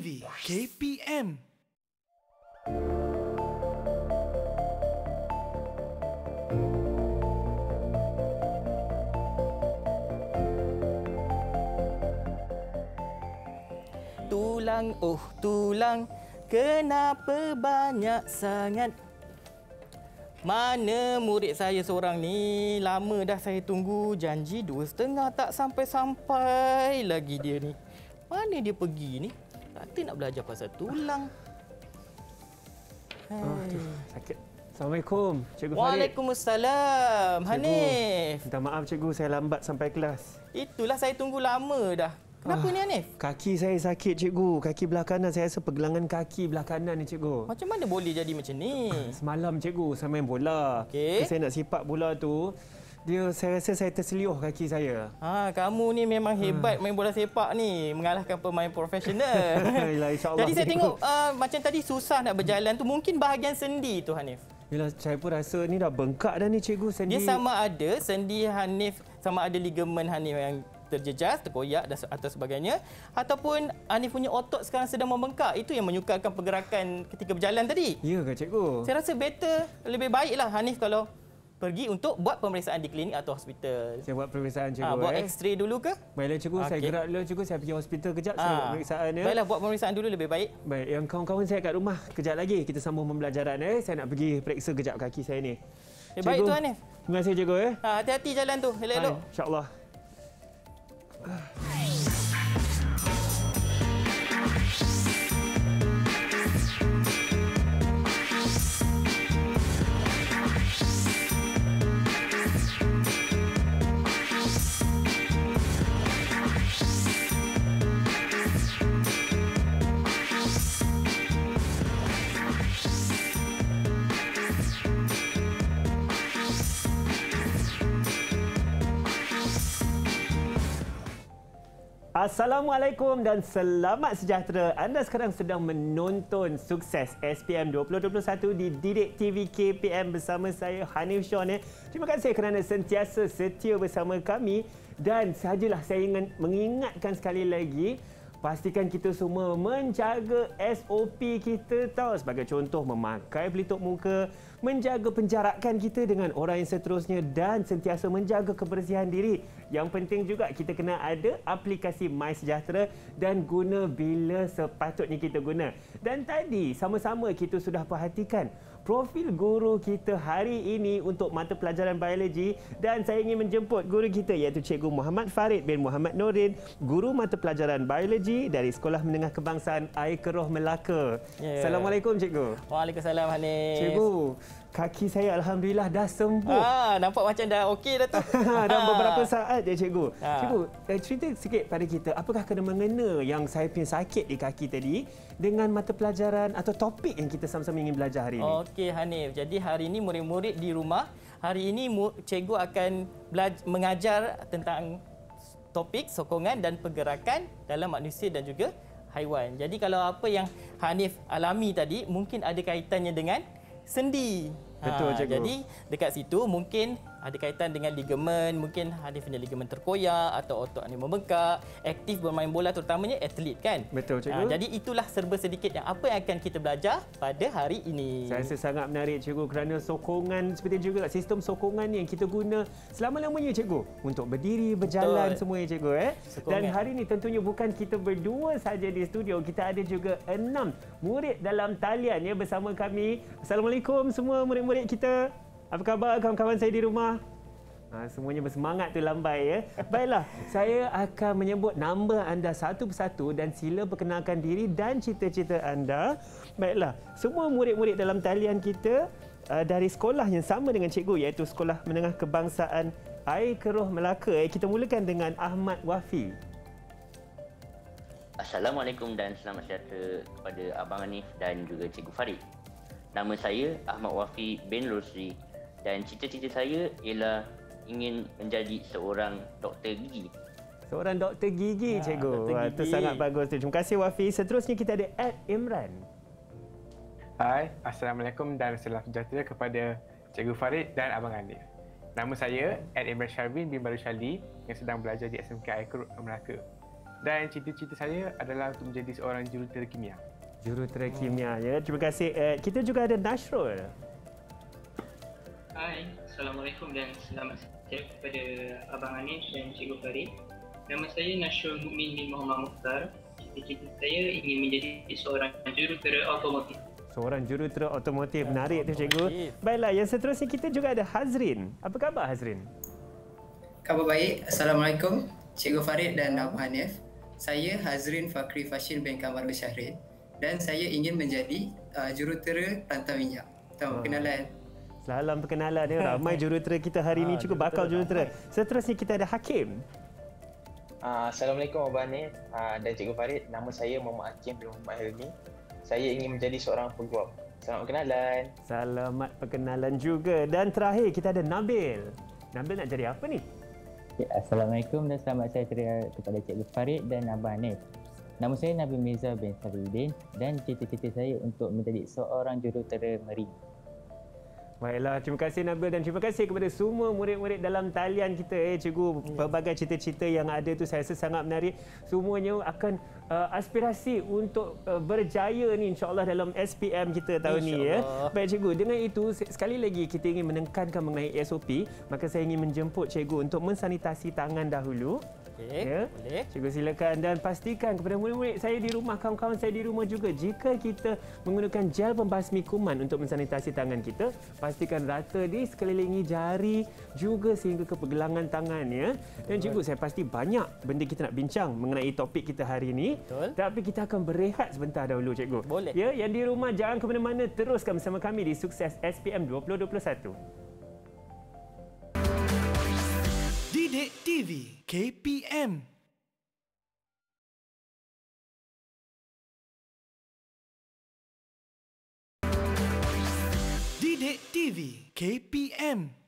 Vivi, KPM. Tulang, oh tulang, kenapa banyak sangat? Mana murid saya seorang ni? Lama dah saya tunggu janji dua setengah tak sampai-sampai lagi dia ni. Mana dia pergi ni? Tak nak belajar pasal tulang. Oh, sakit. Assalamualaikum, Cikgu Farid. Waalaikumsalam, Hanif. Minta maaf, Cikgu. Saya lambat sampai kelas. Itulah, saya tunggu lama dah. Kenapa ah, ni, Hanif? Kaki saya sakit, Cikgu. Kaki belah kanan. Saya rasa pergelangan kaki belah kanan ni, Cikgu. Macam mana boleh jadi macam ni? Ah, semalam, Cikgu, saya main bola. Okay. Saya nak sepak bola tu dia saya rasa saya terseliuh kaki saya. Ha, kamu ni memang ha. hebat hmm. main bola sepak ni, mengalahkan pemain profesional. Yalah, Jadi saya tengok uh, macam tadi susah nak berjalan tu mungkin bahagian sendi tu Hanif. Bila saya pun rasa ni dah bengkak dah ni cikgu sendi. Dia sama ada sendi Hanif sama ada ligamen Hanif yang terjejas, terkoyak dan atau sebagainya ataupun Hanif punya otot sekarang sedang membengkak. Itu yang menyukarkan pergerakan ketika berjalan tadi. Ya ke cikgu? Saya rasa better lebih baiklah Hanif kalau pergi untuk buat pemeriksaan di klinik atau hospital. Saya buat pemeriksaan cikgu. Ah buat eh. x-ray dulu ke? Baiklah cikgu, okay. saya gerak dulu cikgu, saya pergi hospital kejap ha. saya ah. pemeriksaan dia. Baiklah buat pemeriksaan dulu lebih baik. Baik, yang kawan-kawan saya kat rumah kejap lagi kita sambung pembelajaran eh. Saya nak pergi periksa kejap kaki saya ni. Eh, baik tu Hanif. Terima kasih cikgu eh. Ah, hati-hati jalan tu. Elok-elok. Insya-Allah. Ha. Assalamualaikum dan selamat sejahtera. Anda sekarang sedang menonton sukses SPM 2021 di Didik TV KPM bersama saya Hanif Shawn. Terima kasih kerana sentiasa setia bersama kami dan sajalah saya ingin mengingatkan sekali lagi pastikan kita semua menjaga SOP kita tahu sebagai contoh memakai pelitup muka menjaga penjarakan kita dengan orang yang seterusnya dan sentiasa menjaga kebersihan diri. Yang penting juga kita kena ada aplikasi MySejahtera dan guna bila sepatutnya kita guna. Dan tadi sama-sama kita sudah perhatikan profil guru kita hari ini untuk mata pelajaran biologi dan saya ingin menjemput guru kita iaitu Cikgu Muhammad Farid bin Muhammad Norin, guru mata pelajaran biologi dari Sekolah Menengah Kebangsaan Air Keroh Melaka. Yeah. Assalamualaikum Cikgu. Waalaikumsalam Hanif. Cikgu, kaki saya alhamdulillah dah sembuh. Ah, nampak macam dah okey dah tu. dah ah. beberapa saat je cikgu. Ah. Cikgu, eh, cerita sikit pada kita apakah kena mengena yang saya punya sakit di kaki tadi dengan mata pelajaran atau topik yang kita sama-sama ingin belajar hari ini. Okey Hanif. Jadi hari ini murid-murid di rumah, hari ini cikgu akan mengajar tentang topik sokongan dan pergerakan dalam manusia dan juga haiwan. Jadi kalau apa yang Hanif alami tadi mungkin ada kaitannya dengan sendi. Betul ha, cikgu. Jadi dekat situ mungkin ada kaitan dengan ligamen, mungkin ada punya ligamen terkoyak atau otot anda membengkak, aktif bermain bola terutamanya atlet kan? Betul ah, cikgu. Ha, jadi itulah serba sedikit yang apa yang akan kita belajar pada hari ini. Saya rasa sangat menarik cikgu kerana sokongan seperti juga sistem sokongan yang kita guna selama-lamanya cikgu untuk berdiri, berjalan Betul. semuanya cikgu. Eh? Dan hari ini tentunya bukan kita berdua saja di studio, kita ada juga enam murid dalam talian ya, bersama kami. Assalamualaikum semua murid-murid kita. Apa khabar kawan-kawan saya di rumah? Ha, semuanya bersemangat tu lambai ya. Baiklah, saya akan menyebut nombor anda satu persatu dan sila perkenalkan diri dan cita-cita anda. Baiklah, semua murid-murid dalam talian kita uh, dari sekolah yang sama dengan cikgu iaitu Sekolah Menengah Kebangsaan Air Keruh Melaka. Eh. Kita mulakan dengan Ahmad Wafi. Assalamualaikum dan selamat sejahtera kepada Abang Anif dan juga Cikgu Farid. Nama saya Ahmad Wafi bin Lusri. Dan cita-cita saya ialah ingin menjadi seorang doktor gigi. Seorang doktor gigi, ha, cikgu. Itu sangat bagus. Terima kasih, Wafi. Seterusnya kita ada Ed Imran. Hai, Assalamualaikum dan salam sejahtera kepada Cikgu Farid dan Abang Anif. Nama saya Ed Imran Sharvin bin Baru Shali yang sedang belajar di SMK Aikur Melaka. Dan cita-cita saya adalah untuk menjadi seorang jurutera kimia. Jurutera kimia, ya. Terima kasih, Ed. Kita juga ada Nashrul. Hai, Assalamualaikum dan selamat sejahtera kepada Abang Anif dan Cikgu Farid. Nama saya Nasrul Mukmin bin Muhammad Mukhtar. cita saya ingin menjadi seorang jurutera otomotif. Seorang jurutera otomotif. Menarik tu, Cikgu. Baiklah, yang seterusnya kita juga ada Hazrin. Apa khabar, Hazrin? Khabar baik. Assalamualaikum, Cikgu Farid dan Abang Hanif. Saya Hazrin Fakri Fashil bin Kamar Besyahrin dan saya ingin menjadi uh, jurutera rantau minyak. Tahu, oh. kenalan dalam perkenalan ni ramai jurutera kita hari ini ha, ah, cukup bakal jurutera. Seterusnya kita ada Hakim. Ah, Assalamualaikum Abang Nir ah, dan Cikgu Farid. Nama saya Muhammad Hakim bin Muhammad Helmi. Saya ingin menjadi seorang peguam. Selamat perkenalan. Selamat perkenalan juga. Dan terakhir kita ada Nabil. Nabil nak jadi apa ni? Ya, Assalamualaikum dan selamat sejahtera kepada Cikgu Farid dan Abang Nir. Nama saya Nabil Mirza bin Sabiuddin dan cita-cita saya untuk menjadi seorang jurutera marine. Baiklah, terima kasih Nabil dan terima kasih kepada semua murid-murid dalam talian kita eh cikgu. Pelbagai cerita-cerita yang ada itu saya rasa sangat menarik. Semuanya akan uh, aspirasi untuk uh, berjaya ni insyaallah dalam SPM kita tahun ni ya. Baik cikgu, dengan itu sekali lagi kita ingin menekankan mengenai SOP, maka saya ingin menjemput cikgu untuk mensanitasi tangan dahulu. Okey. ya. boleh. Cikgu silakan dan pastikan kepada murid-murid saya di rumah, kawan-kawan saya di rumah juga jika kita menggunakan gel pembasmi kuman untuk mensanitasi tangan kita, pastikan rata di sekelilingi jari juga sehingga ke pergelangan tangan ya. Dan cikgu saya pasti banyak benda kita nak bincang mengenai topik kita hari ini. Betul. Tapi kita akan berehat sebentar dahulu cikgu. Boleh. Ya, yang di rumah jangan ke mana-mana teruskan bersama kami di Sukses SPM 2021. Didik TV KPM Didik TV KPM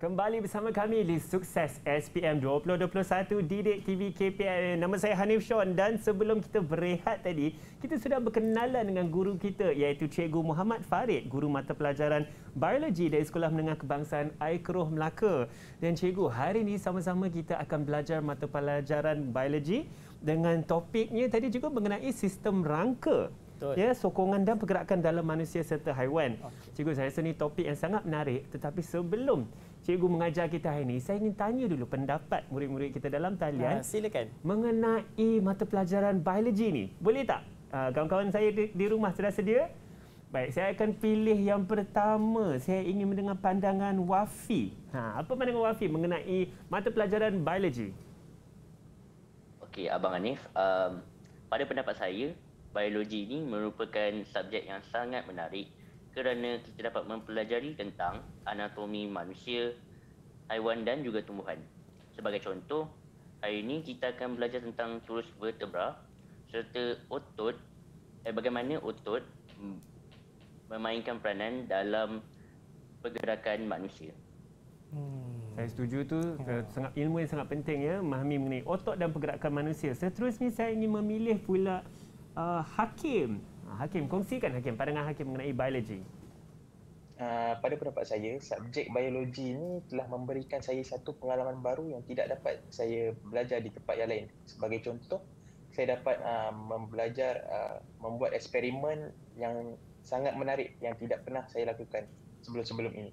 Kembali bersama kami di Sukses SPM 2021 Didik TV KPM. Nama saya Hanif Sean dan sebelum kita berehat tadi, kita sudah berkenalan dengan guru kita iaitu Cikgu Muhammad Farid, guru mata pelajaran biologi dari Sekolah Menengah Kebangsaan Aikroh Melaka. Dan Cikgu, hari ini sama-sama kita akan belajar mata pelajaran biologi dengan topiknya tadi juga mengenai sistem rangka. Ya, sokongan dan pergerakan dalam manusia serta haiwan. Cikgu, saya rasa ini topik yang sangat menarik. Tetapi sebelum cikgu mengajar kita hari ini, saya ingin tanya dulu pendapat murid-murid kita dalam talian. Uh, silakan. Mengenai mata pelajaran biologi ini. Boleh tak? Uh, kawan-kawan saya di, di rumah sudah sedia? Baik, saya akan pilih yang pertama. Saya ingin mendengar pandangan Wafi. Ha, apa pandangan Wafi mengenai mata pelajaran biologi? Okey, Abang Anif. Um, pada pendapat saya, biologi ini merupakan subjek yang sangat menarik kerana kita dapat mempelajari tentang anatomi manusia, haiwan dan juga tumbuhan. Sebagai contoh, hari ini kita akan belajar tentang turus vertebra serta otot eh, bagaimana otot memainkan peranan dalam pergerakan manusia. Hmm. Saya setuju tu hmm. sangat ilmu yang sangat penting ya memahami mengenai otot dan pergerakan manusia. Seterusnya saya ingin memilih pula uh, Hakim Ah, Hakim, kongsikan Hakim pandangan Hakim mengenai biologi. Uh, pada pendapat saya, subjek biologi ini telah memberikan saya satu pengalaman baru yang tidak dapat saya belajar di tempat yang lain. Sebagai contoh, saya dapat uh, membelajar uh, membuat eksperimen yang sangat menarik yang tidak pernah saya lakukan sebelum-sebelum ini.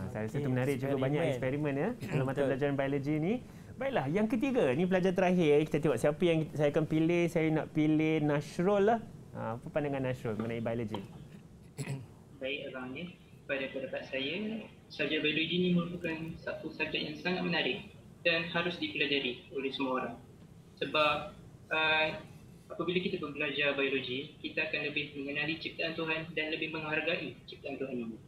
Uh, saya okay. itu menarik cukup banyak eksperimen ya dalam mata pelajaran biologi ini. Baiklah, yang ketiga, ini pelajar terakhir. Eh. Kita tengok siapa yang saya akan pilih. Saya nak pilih Nashrul lah. Ha, apa pandangan Nasrul mengenai biologi? Baik Abang Amir, pada pendapat saya, subjek biologi ini merupakan satu subjek yang sangat menarik dan harus dipelajari oleh semua orang. Sebab uh, apabila kita belajar biologi, kita akan lebih mengenali ciptaan Tuhan dan lebih menghargai ciptaan Tuhan ini.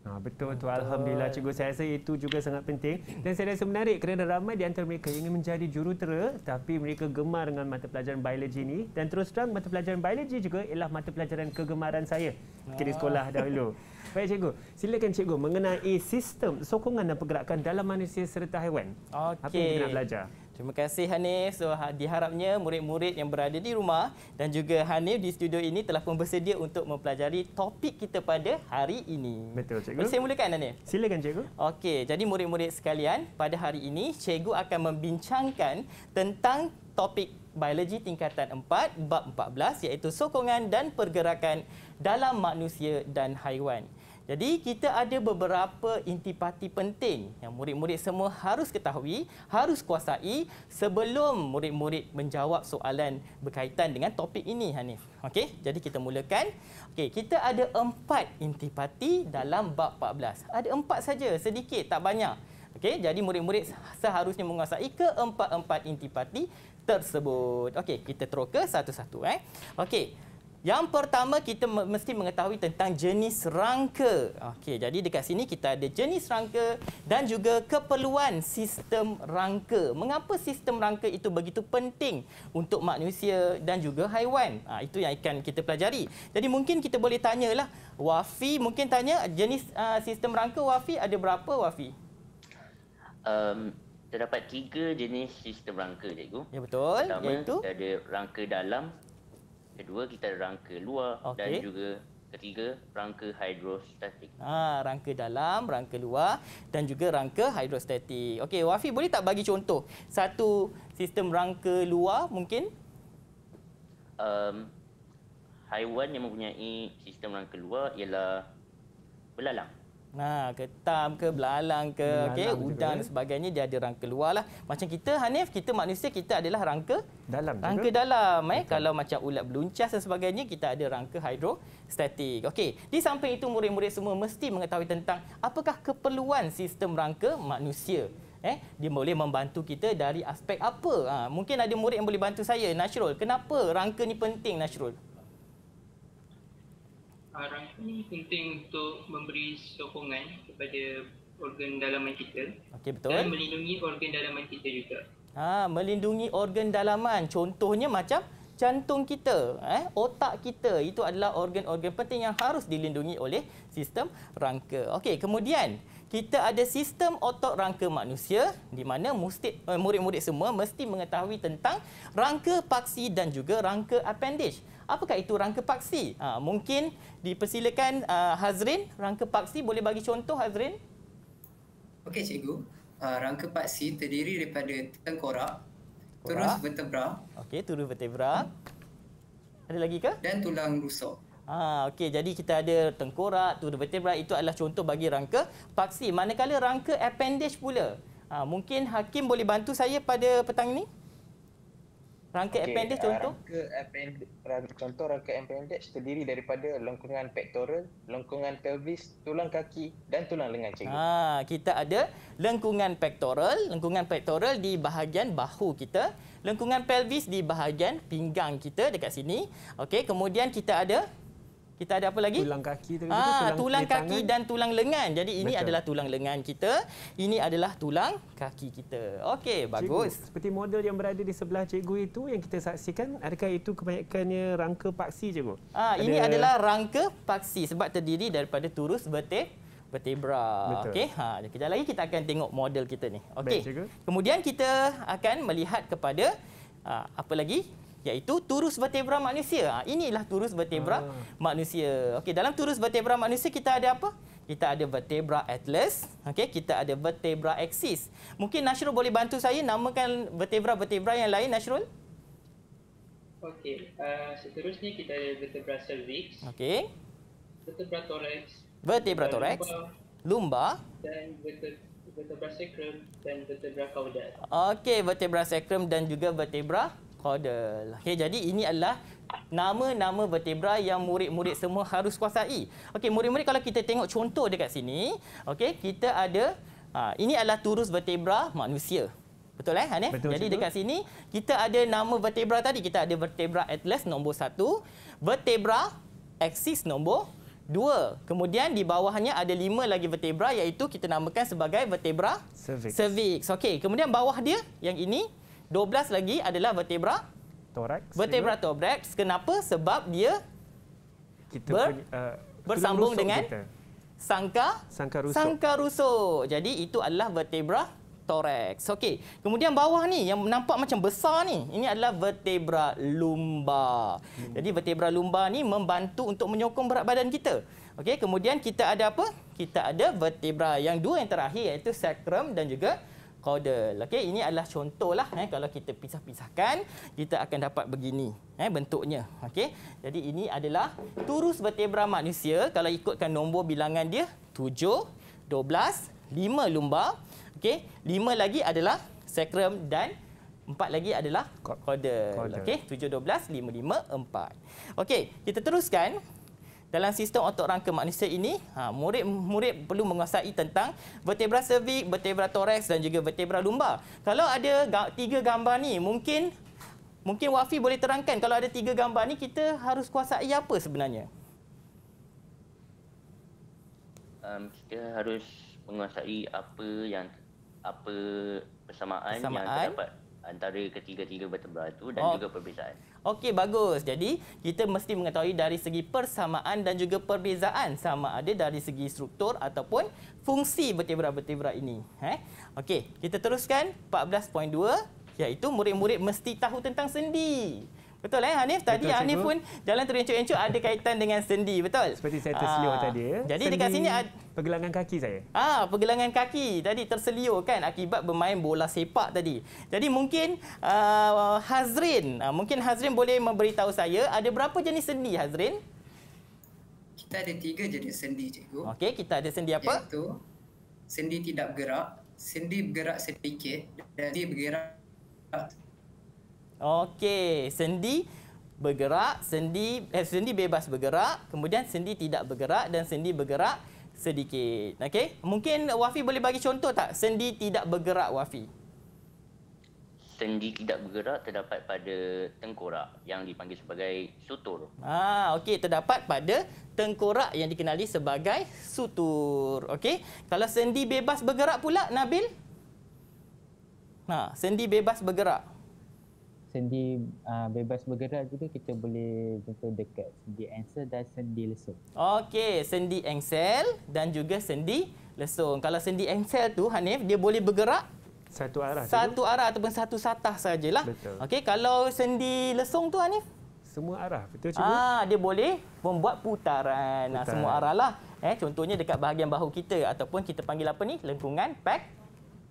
Ha, betul tu alhamdulillah cikgu saya rasa itu juga sangat penting dan saya rasa menarik kerana ramai di antara mereka ingin menjadi jurutera tapi mereka gemar dengan mata pelajaran biologi ni dan terus terang mata pelajaran biologi juga ialah mata pelajaran kegemaran saya di sekolah ah. dahulu. Baik cikgu, silakan cikgu mengenai sistem sokongan dan pergerakan dalam manusia serta haiwan. Okay. Apa yang kita nak belajar? Terima kasih Hanif. So ha, diharapnya murid-murid yang berada di rumah dan juga Hanif di studio ini telah pun bersedia untuk mempelajari topik kita pada hari ini. Betul cikgu. Boleh saya mulakan Hanif? Silakan cikgu. Okey, jadi murid-murid sekalian, pada hari ini cikgu akan membincangkan tentang topik biologi tingkatan 4 bab 14 iaitu sokongan dan pergerakan dalam manusia dan haiwan. Jadi kita ada beberapa intipati penting yang murid-murid semua harus ketahui, harus kuasai sebelum murid-murid menjawab soalan berkaitan dengan topik ini Hanif. Okey, jadi kita mulakan. Okey, kita ada empat intipati dalam bab 14. Ada empat saja, sedikit, tak banyak. Okey, jadi murid-murid seharusnya menguasai keempat-empat intipati tersebut. Okey, kita teroka satu-satu eh. Okey, yang pertama kita mesti mengetahui tentang jenis rangka. Okey, jadi dekat sini kita ada jenis rangka dan juga keperluan sistem rangka. Mengapa sistem rangka itu begitu penting untuk manusia dan juga haiwan? Ha, itu yang akan kita pelajari. Jadi mungkin kita boleh tanyalah Wafi, mungkin tanya jenis uh, sistem rangka Wafi ada berapa Wafi? Um terdapat tiga jenis sistem rangka cikgu. Ya betul. Pertama, iaitu kita ada rangka dalam Kedua kita ada rangka luar okay. dan juga ketiga rangka hidrostatik. Ha, rangka dalam, rangka luar dan juga rangka hidrostatik. Okey, Wafi boleh tak bagi contoh satu sistem rangka luar mungkin? Um, haiwan yang mempunyai sistem rangka luar ialah belalang. Nah, ketam ke belalang ke belalang okay, udang ya. dan sebagainya dia ada rangka luar lah. Macam kita Hanif, kita manusia kita adalah rangka dalam rangka juga. dalam eh. Kalau macam ulat beluncas dan sebagainya kita ada rangka hidrostatik. Okey, di samping itu murid-murid semua mesti mengetahui tentang apakah keperluan sistem rangka manusia. Eh, dia boleh membantu kita dari aspek apa? Ha, mungkin ada murid yang boleh bantu saya, Nasrul. Kenapa rangka ni penting, Nasrul? arang ini penting untuk memberi sokongan kepada organ dalaman kita okay, betul. dan melindungi organ dalaman kita juga. Ha, melindungi organ dalaman. Contohnya macam jantung kita, eh, otak kita. Itu adalah organ-organ penting yang harus dilindungi oleh sistem rangka. Okey, kemudian kita ada sistem otot rangka manusia di mana mustik, eh, murid-murid semua mesti mengetahui tentang rangka paksi dan juga rangka appendage apakah itu rangka paksi? Ha, mungkin dipersilakan uh, Hazrin, rangka paksi boleh bagi contoh Hazrin? Okey cikgu, uh, rangka paksi terdiri daripada tengkorak, Korak. terus vertebra. Okey, terus vertebra. Ada lagi ke? Dan tulang rusuk. Ha, okey jadi kita ada tengkorak, terus vertebra itu adalah contoh bagi rangka paksi. Manakala rangka appendage pula? Ha, mungkin Hakim boleh bantu saya pada petang ini? Rangka okay, appendix uh, contoh? Rangka appendix, contoh rangka appendix terdiri daripada lengkungan pectoral, lengkungan pelvis, tulang kaki dan tulang lengan cikgu. Ha, kita ada lengkungan pectoral, lengkungan pectoral di bahagian bahu kita, lengkungan pelvis di bahagian pinggang kita dekat sini. Okey, kemudian kita ada kita ada apa lagi? Tulang kaki tadi. Ah, tulang, tulang kaki dan tulang lengan. Jadi ini Betul. adalah tulang lengan kita, ini adalah tulang kaki kita. Okey, bagus. Cikgu, seperti model yang berada di sebelah cikgu itu yang kita saksikan, adakah itu kebanyakannya rangka paksi cikgu? Ah, ada... ini adalah rangka paksi sebab terdiri daripada turus betik betebra. Okey. Ha, kejap lagi kita akan tengok model kita ni. Okey. Kemudian kita akan melihat kepada ha, apa lagi? iaitu turus vertebra manusia. Ah, inilah turus vertebra ah. manusia. Okey, dalam turus vertebra manusia kita ada apa? Kita ada vertebra atlas, okey, kita ada vertebra axis. Mungkin Nashrul boleh bantu saya namakan vertebra-vertebra yang lain Nashrul? Okey, uh, seterusnya kita ada vertebra cervix. Okey. Vertebra thorax. Vertebra thorax. Lumba. Dan vertebra vertebra sacrum dan vertebra caudal. Okey, vertebra sacrum dan juga vertebra Qadal. Okey, jadi ini adalah nama-nama vertebra yang murid-murid semua harus kuasai. Okey, murid-murid kalau kita tengok contoh dekat sini, okey, kita ada ha, ini adalah turus vertebra manusia. Betul eh? Han, Betul, jadi cikgu. dekat sini kita ada nama vertebra tadi. Kita ada vertebra atlas nombor satu, vertebra axis nombor dua. Kemudian di bawahnya ada lima lagi vertebra iaitu kita namakan sebagai vertebra cervix. cervix. Okey, kemudian bawah dia yang ini 12 lagi adalah vertebra thorax. Vertebra thorax kenapa? Sebab dia kita ber, punya, uh, bersambung dengan kita. sangka sangka rusuk. sangka rusuk. Jadi itu adalah vertebra thorax. Okey. Kemudian bawah ni yang nampak macam besar ni, ini adalah vertebra lumbar. Hmm. Jadi vertebra lumbar ni membantu untuk menyokong berat badan kita. Okey, kemudian kita ada apa? Kita ada vertebra yang dua yang terakhir iaitu sacrum dan juga caudal. Okey, ini adalah contohlah eh kalau kita pisah-pisahkan, kita akan dapat begini eh bentuknya. Okey. Jadi ini adalah turus vertebra manusia kalau ikutkan nombor bilangan dia 7, 12, 5 lumbar. Okey, 5 lagi adalah sacrum dan empat lagi adalah caudal. Okey, dua belas lima lima empat. Okey, kita teruskan. Dalam sistem otot rangka manusia ini, murid-murid ha, perlu menguasai tentang vertebra cervix, vertebra thorax dan juga vertebra lumbar. Kalau ada tiga gambar ni, mungkin mungkin Wafi boleh terangkan kalau ada tiga gambar ni kita harus kuasai apa sebenarnya? Um, kita harus menguasai apa yang apa persamaan, persamaan. yang terdapat antara ketiga-tiga vertebra itu dan oh. juga perbezaan. Okey, bagus. Jadi, kita mesti mengetahui dari segi persamaan dan juga perbezaan sama ada dari segi struktur ataupun fungsi vertebra-vertebra ini. Eh? Okey, kita teruskan 14.2 iaitu murid-murid mesti tahu tentang sendi. Betul eh Hanif tadi betul, Hanif pun jalan terencuk-encuk ada kaitan dengan sendi betul. Seperti saya terselio ah, tadi. Eh. Jadi sendi, dekat sini ada pergelangan kaki saya. Ah pergelangan kaki tadi terselio kan akibat bermain bola sepak tadi. Jadi mungkin uh, Hazrin uh, mungkin Hazrin boleh memberitahu saya ada berapa jenis sendi Hazrin? Kita ada tiga jenis sendi cikgu. Okey kita ada sendi apa? Itu sendi tidak bergerak, sendi bergerak sedikit dan sendi bergerak Okey, sendi bergerak, sendi eh, sendi bebas bergerak, kemudian sendi tidak bergerak dan sendi bergerak sedikit. Okey. Mungkin Wafi boleh bagi contoh tak? Sendi tidak bergerak Wafi. Sendi tidak bergerak terdapat pada tengkorak yang dipanggil sebagai sutur. Ah, okey, terdapat pada tengkorak yang dikenali sebagai sutur. Okey. Kalau sendi bebas bergerak pula Nabil? Nah, ha, sendi bebas bergerak sendi uh, bebas bergerak juga kita boleh contoh dekat sendi engsel dan sendi lesung. Okey, sendi engsel dan juga sendi lesung. Kalau sendi engsel tu Hanif dia boleh bergerak satu arah Satu arah ataupun satu satah sajalah. Betul. Okey, kalau sendi lesung tu Hanif semua arah. Betul cikgu? Ah, dia boleh membuat putaran. Ah, putaran. semua arah lah. Eh, contohnya dekat bahagian bahu kita ataupun kita panggil apa ni? Lengkungan pek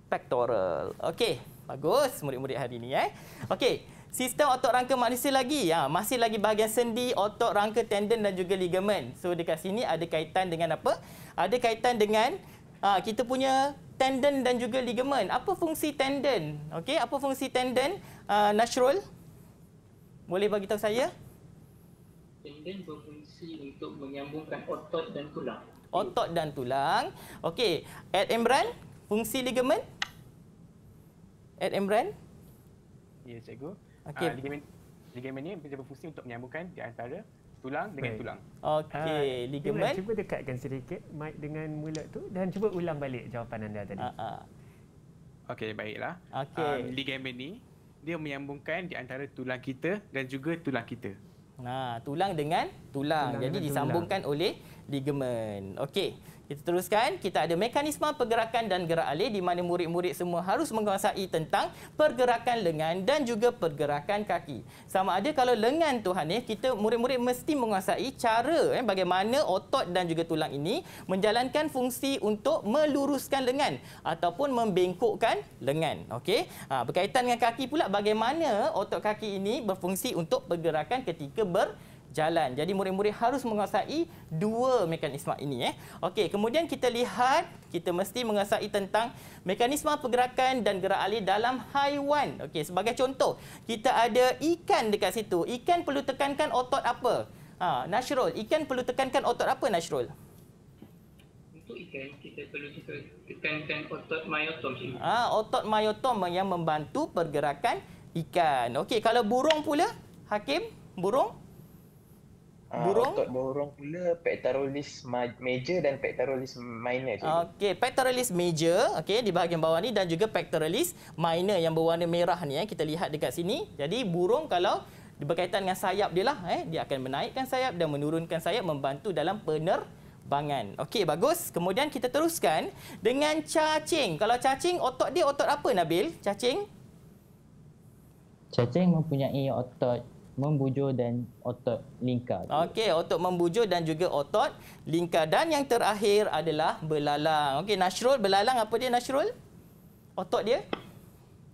pectoral. Okey. Bagus murid-murid hari ini eh. Okey, sistem otot rangka manusia lagi. Ha, masih lagi bahagian sendi, otot rangka, tendon dan juga ligamen. So dekat sini ada kaitan dengan apa? Ada kaitan dengan ha, kita punya tendon dan juga ligamen. Apa fungsi tendon? Okey, apa fungsi tendon? Uh, ha, natural. Boleh bagi tahu saya? Tendon berfungsi untuk menyambungkan otot dan tulang. Otot dan tulang. Okey, Ed embran fungsi ligamen? Uh, at Emran. Ya, cikgu. Okay. Uh, ah, ligamen, ligamen ini dia berfungsi untuk menyambungkan di antara tulang dengan Baik. tulang. Okey, uh, ah, ligamen. Cuba dekatkan sedikit mic dengan mulut tu dan cuba ulang balik jawapan anda tadi. Uh, uh. Okey, baiklah. Okay. Um, ligamen ini dia menyambungkan di antara tulang kita dan juga tulang kita. Nah, tulang dengan tulang. tulang Jadi dengan disambungkan tulang. oleh ligamen. Okey. Kita teruskan, kita ada mekanisme pergerakan dan gerak alih di mana murid-murid semua harus menguasai tentang pergerakan lengan dan juga pergerakan kaki. Sama ada kalau lengan tu, eh, kita murid-murid mesti menguasai cara eh, bagaimana otot dan juga tulang ini menjalankan fungsi untuk meluruskan lengan ataupun membengkokkan lengan. Okey, ha, berkaitan dengan kaki pula bagaimana otot kaki ini berfungsi untuk pergerakan ketika ber jalan. Jadi murid-murid harus menguasai dua mekanisme ini eh. Okey, kemudian kita lihat kita mesti menguasai tentang mekanisme pergerakan dan gerak alih dalam haiwan. Okey, sebagai contoh, kita ada ikan dekat situ. Ikan perlu tekankan otot apa? Ha, Nasrul, ikan perlu tekankan otot apa Nasrul? Untuk ikan, kita perlu tekankan otot myotom. Ah, otot myotom yang membantu pergerakan ikan. Okey, kalau burung pula, Hakim, burung? Ah, burung otot burung pula pectoralis major dan pectoralis minor Okey, pectoralis major okey di bahagian bawah ni dan juga pectoralis minor yang berwarna merah ni eh kita lihat dekat sini. Jadi burung kalau berkaitan dengan sayap dia lah eh dia akan menaikkan sayap dan menurunkan sayap membantu dalam pener bangan. Okey bagus. Kemudian kita teruskan dengan cacing. Kalau cacing otot dia otot apa Nabil? Cacing? Cacing mempunyai otot membujur dan otot lingkar. Okey, otot membujur dan juga otot lingkar. Dan yang terakhir adalah belalang. Okey, Nasrul, belalang apa dia Nasrul? Otot dia?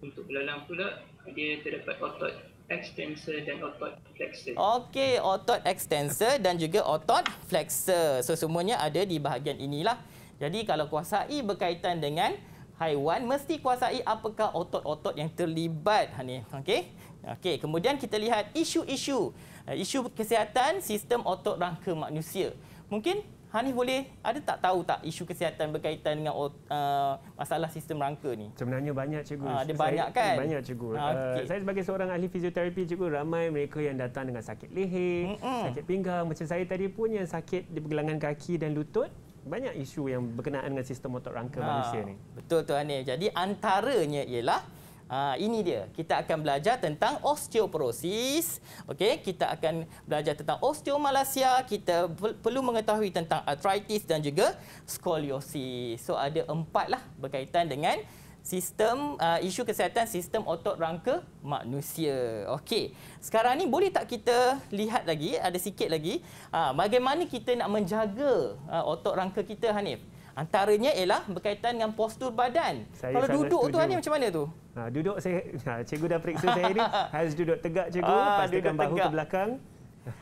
Untuk belalang pula, dia terdapat otot extensor dan otot flexor. Okey, otot extensor dan juga otot flexor. So, semuanya ada di bahagian inilah. Jadi, kalau kuasai berkaitan dengan haiwan, mesti kuasai apakah otot-otot yang terlibat. Okey. Okey, kemudian kita lihat isu-isu uh, isu kesihatan sistem otot rangka manusia. Mungkin Hani boleh ada tak tahu tak isu kesihatan berkaitan dengan uh, masalah sistem rangka ni? Sebenarnya banyak cikgu. Ha, ah, ada banyak saya, eh, kan? Banyak cikgu. Ha, ah, ah, okay. uh, saya sebagai seorang ahli fizioterapi cikgu ramai mereka yang datang dengan sakit leher, Mm-mm. sakit pinggang macam saya tadi pun yang sakit di pergelangan kaki dan lutut. Banyak isu yang berkenaan dengan sistem otot rangka ha, manusia ni. Betul tu Hani. Jadi antaranya ialah Ha, ini dia. Kita akan belajar tentang osteoporosis. Okey, kita akan belajar tentang osteomalasia. Kita perlu mengetahui tentang arthritis dan juga skoliosis. So ada empat lah berkaitan dengan sistem uh, isu kesihatan sistem otot rangka manusia. Okey. Sekarang ni boleh tak kita lihat lagi ada sikit lagi uh, bagaimana kita nak menjaga uh, otot rangka kita Hanif? Antaranya ialah berkaitan dengan postur badan. Saya Kalau duduk tu hanya macam mana tu? Ha, duduk saya, ha, cikgu dah periksa saya ni. Harus duduk tegak cikgu, ha, ah, pastikan bahu tegak. ke belakang.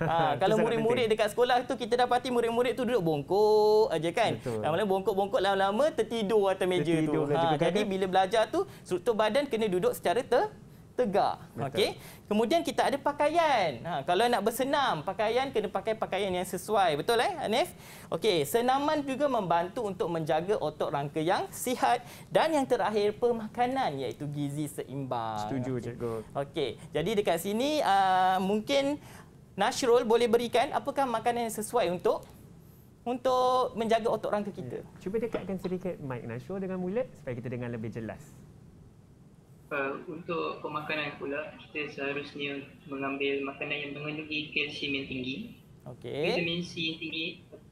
Ha, kalau murid-murid dekat sekolah tu kita dapati murid-murid tu duduk bongkok aja kan. Lama-lama ha, bongkok-bongkok lama-lama tertidur atas meja tertidur ha, tu. Ha, jadi kan? bila belajar tu struktur badan kena duduk secara ter tegar. Okey. Kemudian kita ada pakaian. Ha, kalau nak bersenam, pakaian kena pakai pakaian yang sesuai. Betul eh, Anif? Okey, senaman juga membantu untuk menjaga otot rangka yang sihat. Dan yang terakhir, pemakanan iaitu gizi seimbang. Setuju, okay. Cikgu. Okey, jadi dekat sini uh, mungkin Nashrul boleh berikan apakah makanan yang sesuai untuk untuk menjaga otot rangka kita. Cuba dekatkan sedikit mic Nashrul dengan mulut supaya kita dengar lebih jelas. Uh, untuk pemakanan pula kita seharusnya mengambil makanan yang mengandungi kalsium yang tinggi. Okey. Vitamin C yang tinggi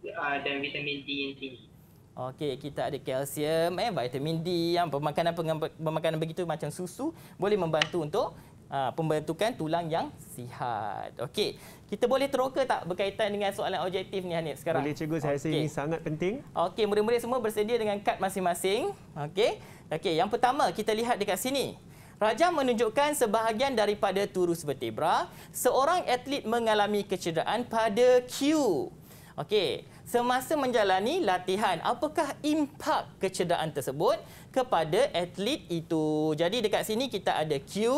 uh, dan vitamin D yang tinggi. Okey, kita ada kalsium, eh, vitamin D yang pemakanan pemakanan begitu macam susu boleh membantu untuk uh, pembentukan tulang yang sihat. Okey, kita boleh teroka tak berkaitan dengan soalan objektif ni Hanif sekarang? Boleh cikgu, saya rasa ini sangat penting. Okey, murid-murid semua bersedia dengan kad masing-masing. Okey, okay, yang pertama kita lihat dekat sini. Raja menunjukkan sebahagian daripada turus vertebra, seorang atlet mengalami kecederaan pada Q. Okey, semasa menjalani latihan, apakah impak kecederaan tersebut kepada atlet itu? Jadi dekat sini kita ada Q,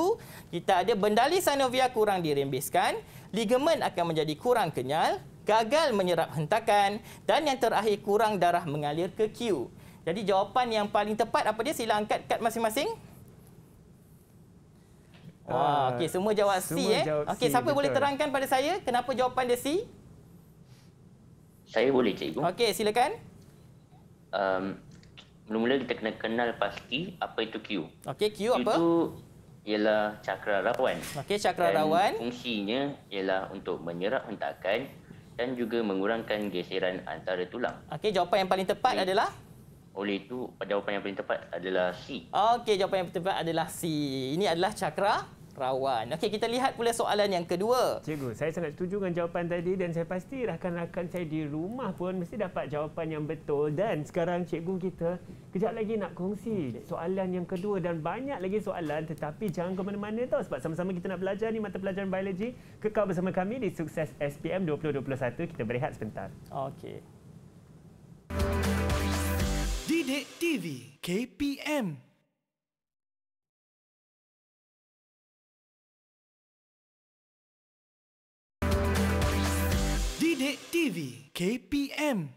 kita ada bendali sanovia kurang dirembeskan, ligamen akan menjadi kurang kenyal, gagal menyerap hentakan dan yang terakhir kurang darah mengalir ke Q. Jadi jawapan yang paling tepat apa dia? Sila angkat kad masing-masing. Wah, ah, okey semua jawab C semua eh. Okey, siapa betul. boleh terangkan pada saya kenapa jawapan dia C? Saya boleh cikgu. Okay silakan. Um mula-mula kita kena kenal pasti apa itu Q. Okay Q, Q apa? Itu ialah cakra rawan. Okay cakra dan rawan. Fungsinya ialah untuk menyerap hentakan dan juga mengurangkan geseran antara tulang. Okay jawapan yang paling tepat okay. adalah oleh itu, jawapan yang paling tepat adalah C. Okey, jawapan yang tepat adalah C. Ini adalah cakra rawan. Okey, kita lihat pula soalan yang kedua. Cikgu, saya sangat setuju dengan jawapan tadi dan saya pasti rakan-rakan saya di rumah pun mesti dapat jawapan yang betul. Dan sekarang cikgu kita kejap lagi nak kongsi soalan yang kedua dan banyak lagi soalan tetapi jangan ke mana-mana tau sebab sama-sama kita nak belajar ni mata pelajaran biologi. Kekal bersama kami di Sukses SPM 2021. Kita berehat sebentar. Okey. Okey. Didik TV KPM Didik TV KPM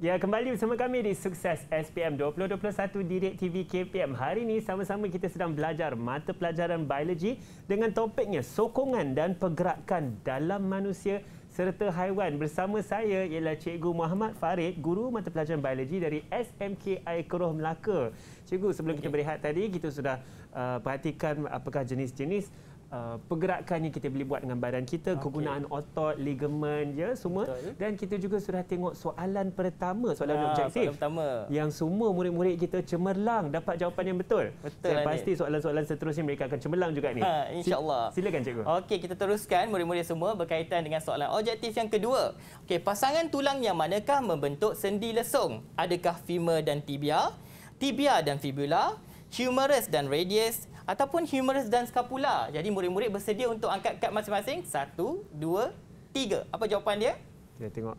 Ya, kembali bersama kami di Sukses SPM 2021 Direct TV KPM. Hari ini sama-sama kita sedang belajar mata pelajaran biologi dengan topiknya sokongan dan pergerakan dalam manusia serta haiwan bersama saya ialah Cikgu Muhammad Farid, guru mata pelajaran biologi dari SMK Air Keroh Melaka. Cikgu, sebelum okay. kita berehat tadi, kita sudah uh, perhatikan apakah jenis-jenis uh, pergerakan yang kita boleh buat dengan badan kita, okay. kegunaan otot, ligamen ya semua. Betul. Dan kita juga sudah tengok soalan pertama, soalan ah, objektif. Soalan pertama. Yang semua murid-murid kita cemerlang dapat jawapan yang betul. betul Saya pasti soalan-soalan seterusnya mereka akan cemerlang juga ni. Ha, InsyaAllah. Silakan cikgu. Okey, kita teruskan murid-murid semua berkaitan dengan soalan objektif yang kedua. Okey, pasangan tulang yang manakah membentuk sendi lesung? Adakah femur dan tibia? Tibia dan fibula? Humorous dan radius ataupun humorous dan scapula. Jadi murid-murid bersedia untuk angkat kad masing-masing. Satu, dua, tiga. Apa jawapan dia? Kita tengok.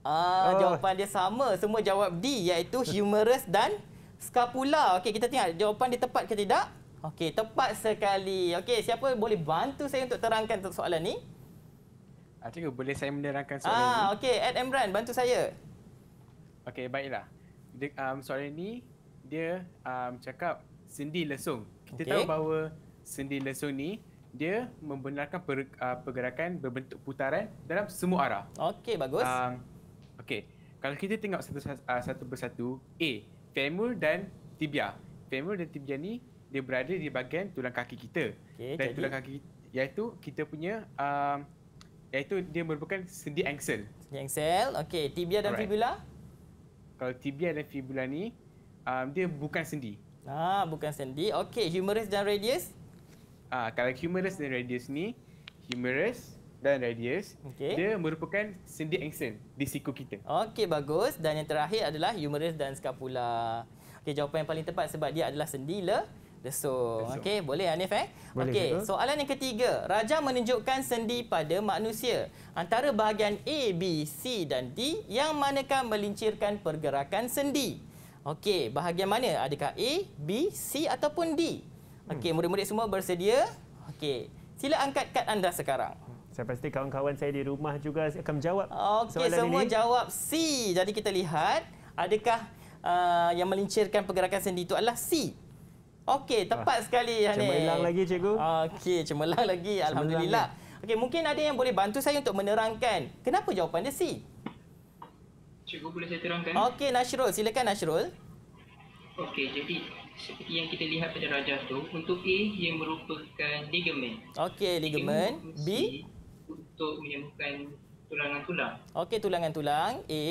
Ah, oh. Jawapan dia sama. Semua jawab D iaitu humorous dan scapula. Okey, kita tengok jawapan dia tepat ke tidak. Okey, tepat sekali. Okey, siapa boleh bantu saya untuk terangkan soalan ni? Ah, Cikgu, boleh saya menerangkan soalan ah, ini? Okey, Ed Emran, bantu saya. Okey, baiklah. Um, soalan ini dia um, cakap sendi lesung. Kita okay. tahu bahawa sendi lesung ni dia membenarkan per, uh, pergerakan berbentuk putaran dalam semua arah. Okey, bagus. Um, Okey, kalau kita tengok satu, uh, satu persatu, A, femur dan tibia. Femur dan tibia ni dia berada di bahagian tulang kaki kita. Okay, dan jadi... tulang kaki iaitu kita punya um, iaitu dia merupakan sendi engsel. Sendi engsel. Okey, tibia dan Alright. fibula? Kalau tibia dan fibula ni um, dia bukan sendi. Ah, bukan sendi. Okey, humerus dan radius. Ah, kalau humerus dan radius ni, humerus dan radius, okay. dia merupakan sendi ankson di siku kita. Okey, bagus. Dan yang terakhir adalah humerus dan scapula. Okey, jawapan yang paling tepat sebab dia adalah sendi le lesung. Okay, boleh Anif eh? Okey, soalan yang ketiga. Raja menunjukkan sendi pada manusia. Antara bahagian A, B, C dan D yang manakah melincirkan pergerakan sendi? Okey, bahagian mana? Adakah A, B, C ataupun D? Hmm. Okey, murid-murid semua bersedia? Okey, sila angkat kad anda sekarang. Saya pasti kawan-kawan saya di rumah juga akan menjawab okay, soalan ini. Okey, semua jawab C. Jadi kita lihat adakah uh, yang melincirkan pergerakan sendi itu adalah C? Okey, tepat ah, sekali. Cemelang lagi, cikgu. Okey, cemelang lagi. Alhamdulillah. Okey, mungkin ada yang boleh bantu saya untuk menerangkan kenapa jawapan dia C? Cuba boleh saya terangkan? Okey, Nashrul. Silakan, Nashrul. Okey, jadi seperti yang kita lihat pada rajah tu, untuk A, yang merupakan ligamen. Okey, ligamen. B? Untuk menyembuhkan tulangan tulang. Okey, tulangan tulang. A.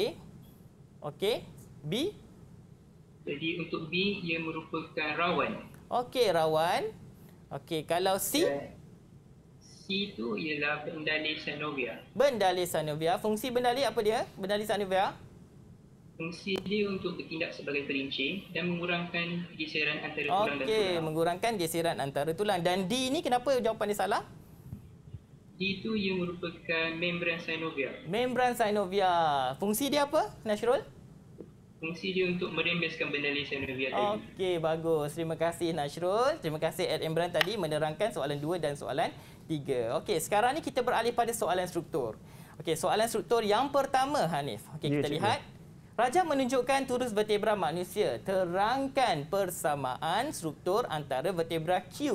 Okey. B? Jadi, untuk B, yang merupakan rawan. Okey, rawan. Okey, kalau C? Yeah. C itu ialah bendali sanovia. Bendali sanovia. Fungsi bendali apa dia? Bendali sanovia? Bendali fungsi dia untuk bertindak sebagai pelincing dan mengurangkan geseran antara okay. tulang dan tulang. Okey, mengurangkan geseran antara tulang. Dan D ni kenapa jawapan dia salah? D itu ia merupakan membran synovial. Membran synovial. Fungsi dia apa, Nasrul? Fungsi dia untuk merembeskan benda di synovial tadi. Okey, bagus. Terima kasih, Nasrul. Terima kasih, Ed Embran tadi menerangkan soalan dua dan soalan tiga. Okey, sekarang ni kita beralih pada soalan struktur. Okey, soalan struktur yang pertama, Hanif. Okey, ya, kita ya, lihat. Raja menunjukkan turus vertebra manusia. Terangkan persamaan struktur antara vertebra Q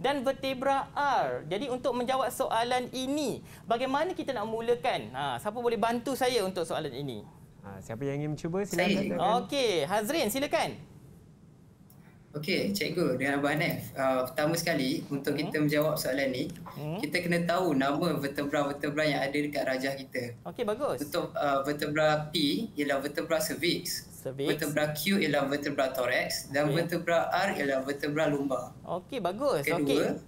dan vertebra R. Jadi untuk menjawab soalan ini, bagaimana kita nak mulakan? Ha, siapa boleh bantu saya untuk soalan ini? Ha, siapa yang ingin mencuba, silakan. Okey, Hazrin silakan. Okay. Okey, cikgu dengan Abang Nef. Uh, pertama sekali, untuk hmm? kita menjawab soalan ni, hmm? kita kena tahu nama vertebra-vertebra yang ada dekat rajah kita. Okey, bagus. Untuk uh, vertebra P ialah vertebra cervix. cervix. Vertebra Q ialah vertebra thorax. Okay. Dan vertebra R ialah vertebra lumbar. Okey, bagus. Kedua, okay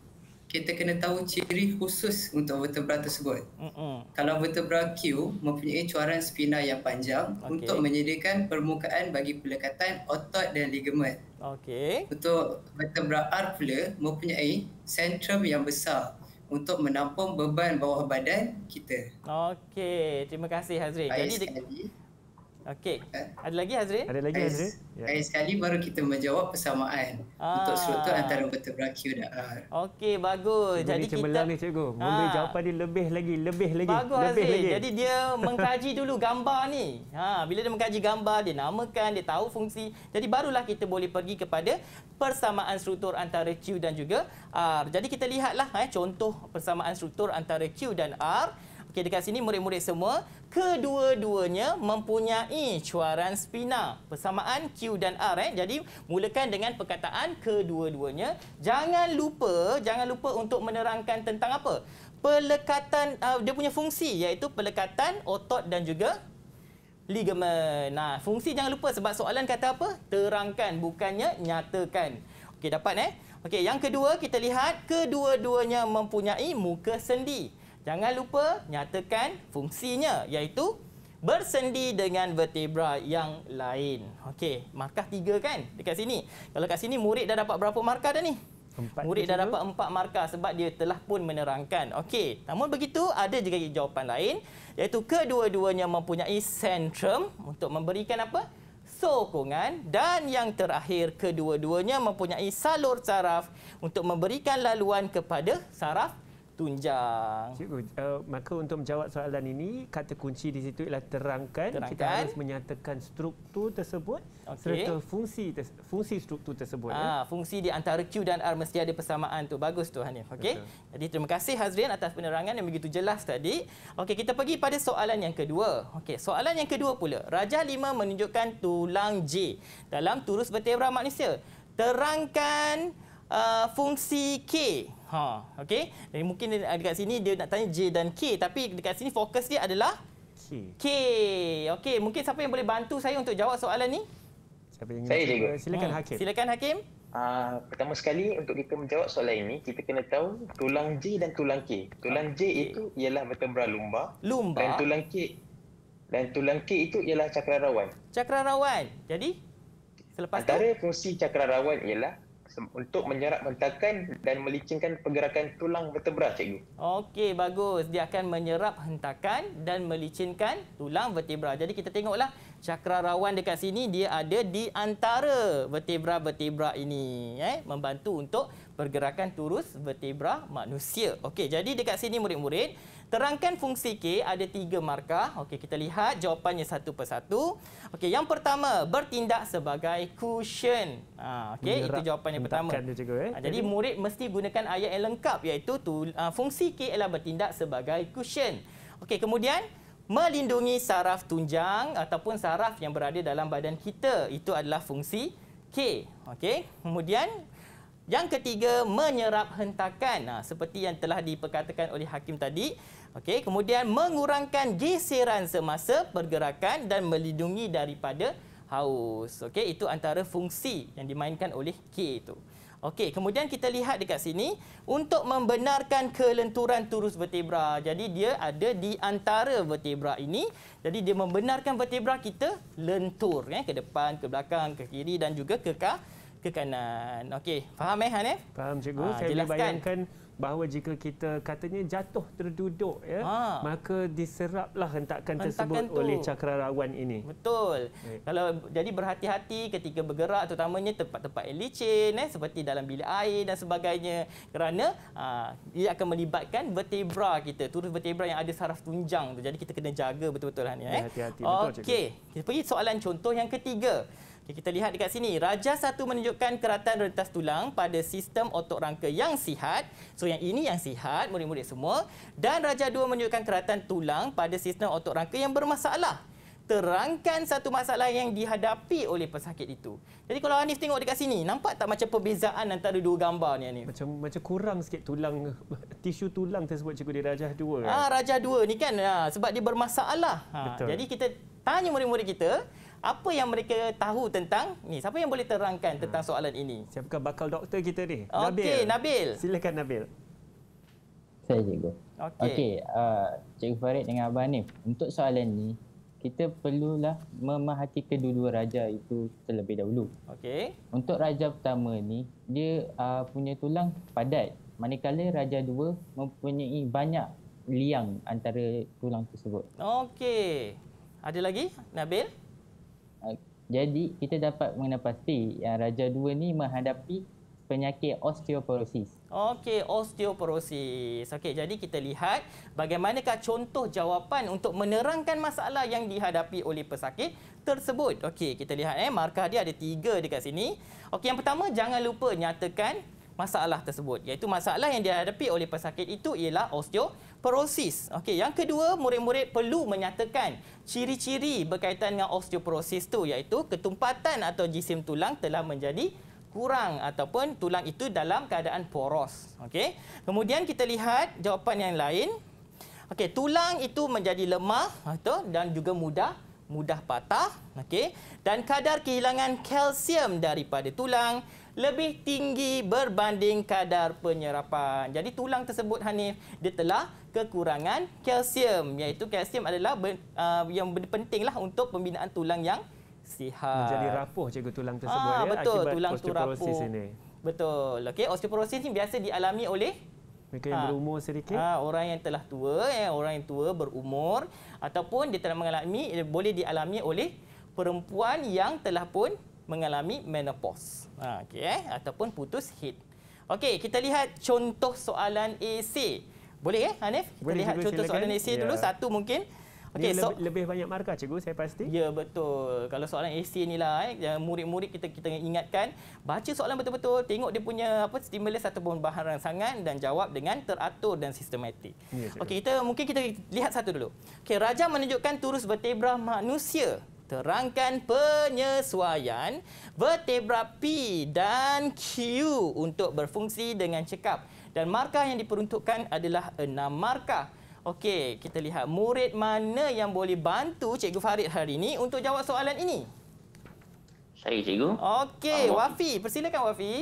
kita kena tahu ciri khusus untuk vertebra tersebut. Mm-mm. Kalau vertebra Q mempunyai cuaran spina yang panjang okay. untuk menyediakan permukaan bagi pelekatan otot dan ligamen. Okay. Untuk vertebra R pula mempunyai sentrum yang besar untuk menampung beban bawah badan kita. Okey, terima kasih Hazri. Baik Jadi sekali. Okey. Uh, ada lagi Hazrin? Ada lagi Hazrin? Ya. Yeah. sekali baru kita menjawab persamaan ah. untuk struktur antara vertebra Q dan R. Okey, bagus. Cikgu Jadi ni kita ni cikgu. Memberi ah. jawapan dia lebih lagi, lebih lagi, bagus, lebih Hazri. lagi. Jadi dia mengkaji dulu gambar ni. Ha, bila dia mengkaji gambar, dia namakan, dia tahu fungsi. Jadi barulah kita boleh pergi kepada persamaan struktur antara Q dan juga R. Jadi kita lihatlah eh, contoh persamaan struktur antara Q dan R. Okey, dekat sini murid-murid semua, kedua-duanya mempunyai cuaran spina. Persamaan Q dan R. Eh. Jadi, mulakan dengan perkataan kedua-duanya. Jangan lupa, jangan lupa untuk menerangkan tentang apa? Pelekatan, uh, dia punya fungsi iaitu pelekatan otot dan juga ligamen. Nah, fungsi jangan lupa sebab soalan kata apa? Terangkan, bukannya nyatakan. Okey, dapat eh? Okey, yang kedua kita lihat kedua-duanya mempunyai muka sendi. Jangan lupa nyatakan fungsinya iaitu bersendi dengan vertebra yang lain. Okey, markah tiga kan dekat sini. Kalau kat sini murid dah dapat berapa markah dah ni? Empat murid dah dapat empat markah sebab dia telah pun menerangkan. Okey, namun begitu ada juga jawapan lain iaitu kedua-duanya mempunyai sentrum untuk memberikan apa? sokongan dan yang terakhir kedua-duanya mempunyai salur saraf untuk memberikan laluan kepada saraf tunjang. Cikgu, uh, maka untuk menjawab soalan ini, kata kunci di situ ialah terangkan. terangkan. Kita harus menyatakan struktur tersebut okay. serta fungsi fungsi struktur tersebut. Ya. Ah, ya. Fungsi di antara Q dan R mesti ada persamaan tu Bagus tu Hanif. Okay? Jadi terima kasih Hazrin atas penerangan yang begitu jelas tadi. Okay, kita pergi pada soalan yang kedua. Okay, soalan yang kedua pula. Raja Lima menunjukkan tulang J dalam turus vertebra manusia. Terangkan uh, fungsi K. Ha, okey. Dan mungkin ah, dekat sini dia nak tanya J dan K tapi dekat sini fokus dia adalah K. K. Okey, mungkin siapa yang boleh bantu saya untuk jawab soalan ni? Siapa yang saya cikgu. Silakan hmm, Hakim. Silakan Hakim. Uh, pertama sekali untuk kita menjawab soalan ini, kita kena tahu tulang J dan tulang K. Tulang J itu ialah vertebra lumbar. Lumbar. Dan tulang K dan tulang K itu ialah cakrawan. Cakrawan. Jadi selepas antara tu, fungsi cakrawan ialah untuk menyerap hentakan dan melicinkan pergerakan tulang vertebra, cikgu. Okey, bagus. Dia akan menyerap hentakan dan melicinkan tulang vertebra. Jadi kita tengoklah cakra rawan dekat sini dia ada di antara vertebra-vertebra ini, eh, membantu untuk pergerakan turus vertebra manusia. Okey, jadi dekat sini murid-murid Terangkan fungsi K ada tiga markah. Okey, kita lihat jawapannya satu persatu. Okey, yang pertama bertindak sebagai cushion. Ah, okey, itu jawapan yang pertama. Dia juga, eh? Ah, jadi murid mesti gunakan ayat yang lengkap iaitu tu, uh, fungsi K ialah bertindak sebagai cushion. Okey, kemudian melindungi saraf tunjang ataupun saraf yang berada dalam badan kita. Itu adalah fungsi K. Okey, kemudian yang ketiga, menyerap hentakan. Nah, seperti yang telah diperkatakan oleh Hakim tadi, Okey, kemudian mengurangkan geseran semasa pergerakan dan melindungi daripada haus. Okey, itu antara fungsi yang dimainkan oleh K itu. Okey, kemudian kita lihat dekat sini untuk membenarkan kelenturan turus vertebra. Jadi dia ada di antara vertebra ini. Jadi dia membenarkan vertebra kita lentur ya, ke depan, ke belakang, ke kiri dan juga ke ke kanan. Okey, faham eh Hanif? Eh? Faham cikgu. Ha, Saya boleh bayangkan bahawa jika kita katanya jatuh terduduk ya ha. maka diseraplah hentakan, tersebut tu. oleh cakrawan ini betul Baik. kalau jadi berhati-hati ketika bergerak terutamanya tempat-tempat yang licin eh seperti dalam bilik air dan sebagainya kerana aa, ha, ia akan melibatkan vertebra kita turut vertebra yang ada saraf tunjang tu jadi kita kena jaga betul-betul lah ni eh hati-hati okey kita pergi soalan contoh yang ketiga Okay, kita lihat dekat sini. Raja satu menunjukkan keratan retas tulang pada sistem otot rangka yang sihat. So yang ini yang sihat, murid-murid semua. Dan raja dua menunjukkan keratan tulang pada sistem otot rangka yang bermasalah. Terangkan satu masalah yang dihadapi oleh pesakit itu. Jadi kalau Anif tengok dekat sini, nampak tak macam perbezaan antara dua gambar ni Anif? Macam macam kurang sikit tulang, tisu tulang tersebut cikgu di Rajah 2. Kan? Ah, kan? Rajah 2 ni kan ha, sebab dia bermasalah. Ha, Jadi kita tanya murid-murid kita, apa yang mereka tahu tentang ni siapa yang boleh terangkan ha. tentang soalan ini siapakah bakal doktor kita ni okay, Nabil okey Nabil silakan Nabil saya cikgu okey okey uh, cikgu Farid dengan abang Nif untuk soalan ni kita perlulah memahati kedua-dua raja itu terlebih dahulu okey untuk raja pertama ni dia uh, punya tulang padat manakala raja dua mempunyai banyak liang antara tulang tersebut okey ada lagi Nabil jadi kita dapat mengenal pasti yang eh, Raja 2 ni menghadapi penyakit osteoporosis. Okey, osteoporosis. Okey, jadi kita lihat bagaimanakah contoh jawapan untuk menerangkan masalah yang dihadapi oleh pesakit tersebut. Okey, kita lihat eh markah dia ada tiga dekat sini. Okey, yang pertama jangan lupa nyatakan masalah tersebut iaitu masalah yang dihadapi oleh pesakit itu ialah osteo osteoporosis. Okey, yang kedua, murid-murid perlu menyatakan ciri-ciri berkaitan dengan osteoporosis tu iaitu ketumpatan atau jisim tulang telah menjadi kurang ataupun tulang itu dalam keadaan poros. Okey. Kemudian kita lihat jawapan yang lain. Okey, tulang itu menjadi lemah atau dan juga mudah mudah patah. Okey. Dan kadar kehilangan kalsium daripada tulang lebih tinggi berbanding kadar penyerapan. Jadi tulang tersebut Hanif, dia telah kekurangan kalsium. Iaitu kalsium adalah ben, uh, yang pentinglah untuk pembinaan tulang yang sihat. Menjadi rapuh cikgu tulang ah, tersebut ah, ya, betul, akibat tulang osteoporosis tu ini. Betul. Okey, osteoporosis ni biasa dialami oleh mereka yang ha. berumur sedikit. Ha, orang yang telah tua, eh, orang yang tua berumur ataupun dia telah mengalami boleh dialami oleh perempuan yang telah pun mengalami menopause. Ha, okay, eh? ataupun putus hit. Okey, kita lihat contoh soalan AC. Boleh eh Hanif? Kita boleh, lihat cikgu, contoh silakan. soalan AC ya. dulu satu mungkin. Okay, so, lebih, lebih banyak markah cikgu saya pasti. Ya betul. Kalau soalan AC inilah eh yang murid-murid kita kita ingatkan baca soalan betul-betul, tengok dia punya apa stimulus ataupun bahan rangsangan dan jawab dengan teratur dan sistematik. Ya, Okey, kita mungkin kita lihat satu dulu. Okey, raja menunjukkan turus vertebra manusia terangkan penyesuaian vertebra P dan Q untuk berfungsi dengan cekap. Dan markah yang diperuntukkan adalah enam markah. Okey, kita lihat murid mana yang boleh bantu Cikgu Farid hari ini untuk jawab soalan ini. Saya, Cikgu. Okey, Wafi. Persilakan, Wafi.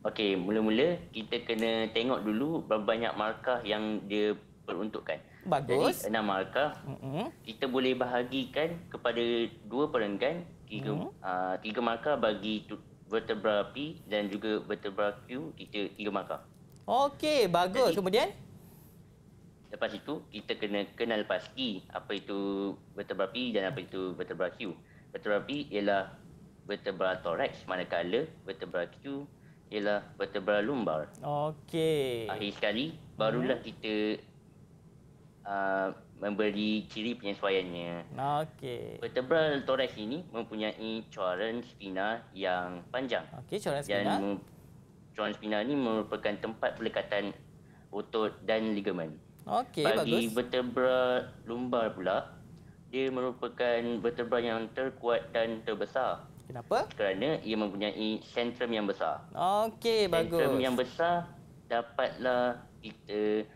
Okey, mula-mula kita kena tengok dulu berapa banyak markah yang dia peruntukkan. Bagus. Jadi enam markah. Mm-hmm. Kita boleh bahagikan kepada dua perenggan. Tiga, mm-hmm. uh, tiga markah bagi tu, vertebra P dan juga vertebra Q. Kita tiga markah. Okey, bagus. Jadi, Kemudian? Lepas itu, kita kena kenal pasti apa itu vertebra P dan apa itu vertebra Q. Vertebra P ialah vertebra thorax manakala vertebra Q ialah vertebra lumbar. Okey. Akhir sekali, barulah mm-hmm. kita Uh, memberi ciri penyesuaiannya. Okey. Vertebral thorax ini mempunyai coran spina yang panjang. Okey, coran spina. Dan coran spina ini merupakan tempat pelekatan otot dan ligamen. Okey, bagus. Bagi vertebra lumbar pula, dia merupakan vertebra yang terkuat dan terbesar. Kenapa? Kerana ia mempunyai sentrum yang besar. Okey, bagus. Sentrum yang besar dapatlah kita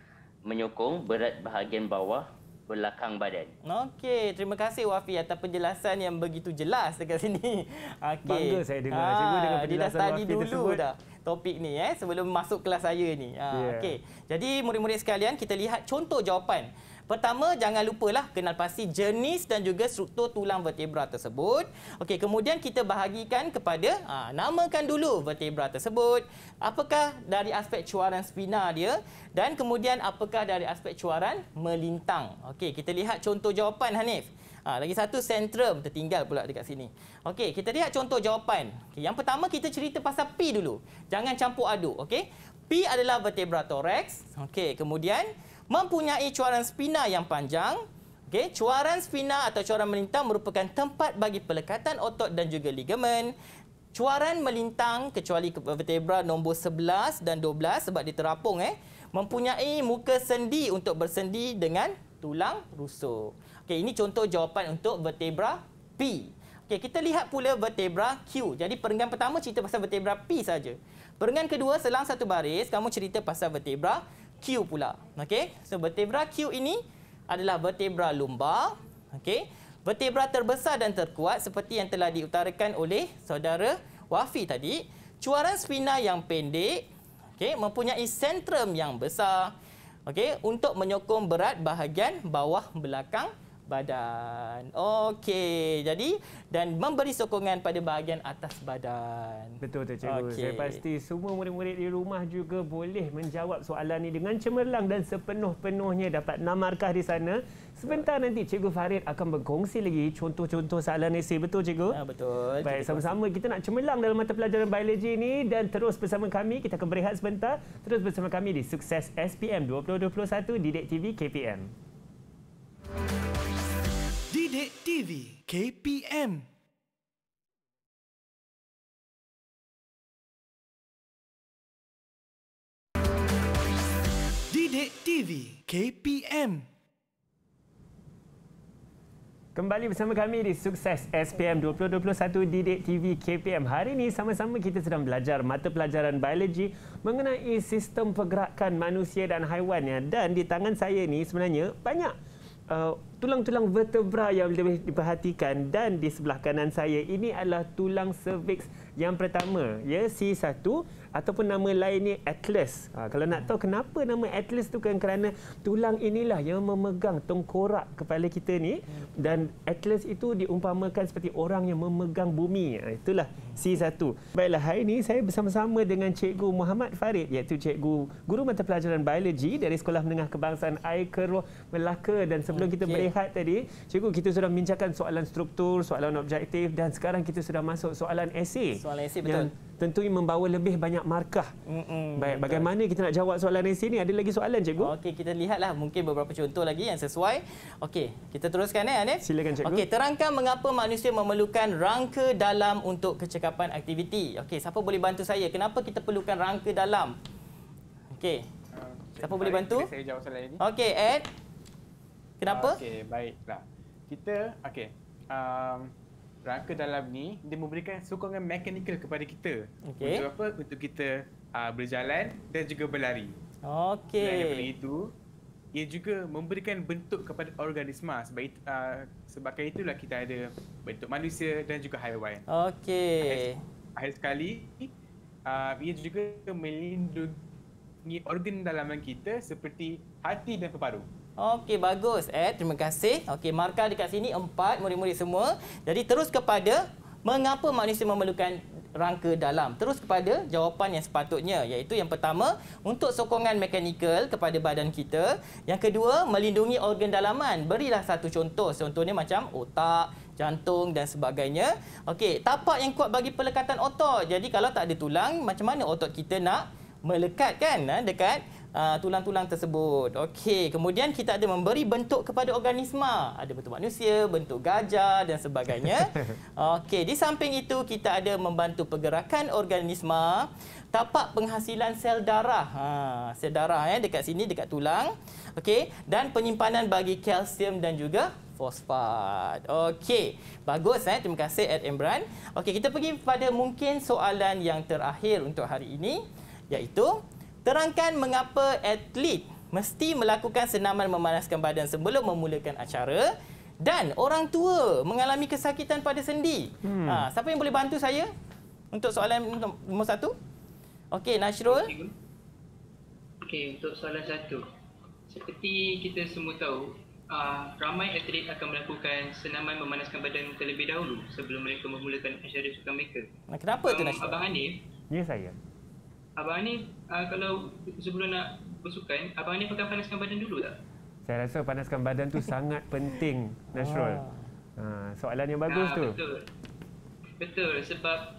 menyokong berat bahagian bawah belakang badan. Okey, terima kasih Wafi atas penjelasan yang begitu jelas dekat sini. Okey. Bangga saya dengar Ah, cikgu dengan penjelasan dia dulu tersebut. dah topik ni eh sebelum masuk kelas saya ni. Ha, yeah. Ya. okey. Jadi murid-murid sekalian kita lihat contoh jawapan. Pertama, jangan lupalah kenal pasti jenis dan juga struktur tulang vertebra tersebut. Okey, kemudian kita bahagikan kepada ha, namakan dulu vertebra tersebut. Apakah dari aspek cuaran spina dia dan kemudian apakah dari aspek cuaran melintang. Okey, kita lihat contoh jawapan Hanif. Ha, lagi satu sentrum tertinggal pula dekat sini. Okey, kita lihat contoh jawapan. Okay, yang pertama kita cerita pasal P dulu. Jangan campur aduk, okey? P adalah vertebra toraks. Okey, kemudian mempunyai cuaran spina yang panjang. Okay, cuaran spina atau cuaran melintang merupakan tempat bagi pelekatan otot dan juga ligamen. Cuaran melintang kecuali vertebra nombor 11 dan 12 sebab dia terapung eh, mempunyai muka sendi untuk bersendi dengan tulang rusuk. Okay, ini contoh jawapan untuk vertebra P. Okay, kita lihat pula vertebra Q. Jadi perenggan pertama cerita pasal vertebra P saja. Perenggan kedua selang satu baris kamu cerita pasal vertebra Q pula. Okey. So vertebra Q ini adalah vertebra lumbar. Okey. Vertebra terbesar dan terkuat seperti yang telah diutarakan oleh saudara Wafi tadi. Cuaran spina yang pendek. Okey, mempunyai sentrum yang besar. Okey, untuk menyokong berat bahagian bawah belakang badan. Okey. Jadi dan memberi sokongan pada bahagian atas badan. Betul tu cikgu. Okay. Saya pasti semua murid-murid di rumah juga boleh menjawab soalan ini dengan cemerlang dan sepenuh-penuhnya dapat enam markah di sana. Sebentar nanti cikgu Farid akan berkongsi lagi contoh-contoh soalan esei betul cikgu? Ya betul. Baik, sama-sama kita nak cemerlang dalam mata pelajaran biologi ini dan terus bersama kami kita akan berehat sebentar. Terus bersama kami di Sukses SPM 2021 Didik TV KPM. We'll be Bidik TV KPM Bidik TV KPM Kembali bersama kami di Sukses SPM 2021 Didik TV KPM. Hari ini sama-sama kita sedang belajar mata pelajaran biologi mengenai sistem pergerakan manusia dan haiwan. Dan di tangan saya ini sebenarnya banyak Uh, tulang-tulang uh, vertebra yang lebih diperhatikan dan di sebelah kanan saya ini adalah tulang cervix yang pertama ya C1 ataupun nama lainnya atlas. Ha, kalau nak tahu kenapa nama atlas tu kan kerana tulang inilah yang memegang tengkorak kepala kita ni dan atlas itu diumpamakan seperti orang yang memegang bumi. Ha, itulah C1. Baiklah, hari ini saya bersama-sama dengan Cikgu Muhammad Farid iaitu Cikgu Guru Mata Pelajaran Biologi dari Sekolah Menengah Kebangsaan Air Keruh Melaka dan sebelum okay. kita berehat tadi, Cikgu kita sudah membincangkan soalan struktur, soalan objektif dan sekarang kita sudah masuk soalan esei. Soalan esei betul. Tentunya membawa lebih banyak markah. Mm-mm, Baik, betul. bagaimana kita nak jawab soalan esei ni? Ada lagi soalan Cikgu? Okey, kita lihatlah mungkin beberapa contoh lagi yang sesuai. Okey, kita teruskan eh Anif. Silakan Cikgu. Okey, terangkan mengapa manusia memerlukan rangka dalam untuk kecekaan percakapan aktiviti. Okey, siapa boleh bantu saya? Kenapa kita perlukan rangka dalam? Okey. Uh, siapa saya, boleh bantu? Saya jawab soalan ini. Okey, Ed. Kenapa? Uh, Okey, baiklah. Kita, okay. Um, rangka dalam ni, dia memberikan sokongan mekanikal kepada kita. Okay. Untuk apa? Untuk kita uh, berjalan dan juga berlari. Okey. Selain daripada itu, ia juga memberikan bentuk kepada organisma sebab itu, uh, ah, sebabkan itulah kita ada bentuk manusia dan juga haiwan. Okey. Akhir sekali, uh, ia juga melindungi organ dalaman kita seperti hati dan paru. Okey, bagus. Eh, terima kasih. Okey, markah dekat sini empat, murid-murid semua. Jadi terus kepada mengapa manusia memerlukan rangka dalam. Terus kepada jawapan yang sepatutnya iaitu yang pertama untuk sokongan mekanikal kepada badan kita. Yang kedua melindungi organ dalaman. Berilah satu contoh. Contohnya macam otak, jantung dan sebagainya. Okey, tapak yang kuat bagi pelekatan otot. Jadi kalau tak ada tulang, macam mana otot kita nak melekat kan ha, dekat Ah, tulang-tulang uh, tersebut. Okey, kemudian kita ada memberi bentuk kepada organisma. Ada bentuk manusia, bentuk gajah dan sebagainya. Okey, di samping itu kita ada membantu pergerakan organisma, tapak penghasilan sel darah. Ha, sel darah ya dekat sini dekat tulang. Okey, dan penyimpanan bagi kalsium dan juga fosfat. Okey, bagus eh. Terima kasih Ed Embran. Okey, kita pergi pada mungkin soalan yang terakhir untuk hari ini iaitu Terangkan mengapa atlet mesti melakukan senaman memanaskan badan sebelum memulakan acara dan orang tua mengalami kesakitan pada sendi. Hmm. Ha, siapa yang boleh bantu saya untuk soalan nombor satu? Okey, Nasrul. Okey, untuk soalan satu. Seperti kita semua tahu, uh, ramai atlet akan melakukan senaman memanaskan badan terlebih dahulu sebelum mereka memulakan acara sukan mereka. Kenapa um, tu, Nasrul? Abang Hanif. Ya, saya. Abang ni uh, kalau sebelum nak bersukan, abang ni pakai panaskan badan dulu tak? Saya rasa panaskan badan tu sangat penting, Nasrul. Oh. Ha, soalan yang bagus ha, tu. Betul. Betul sebab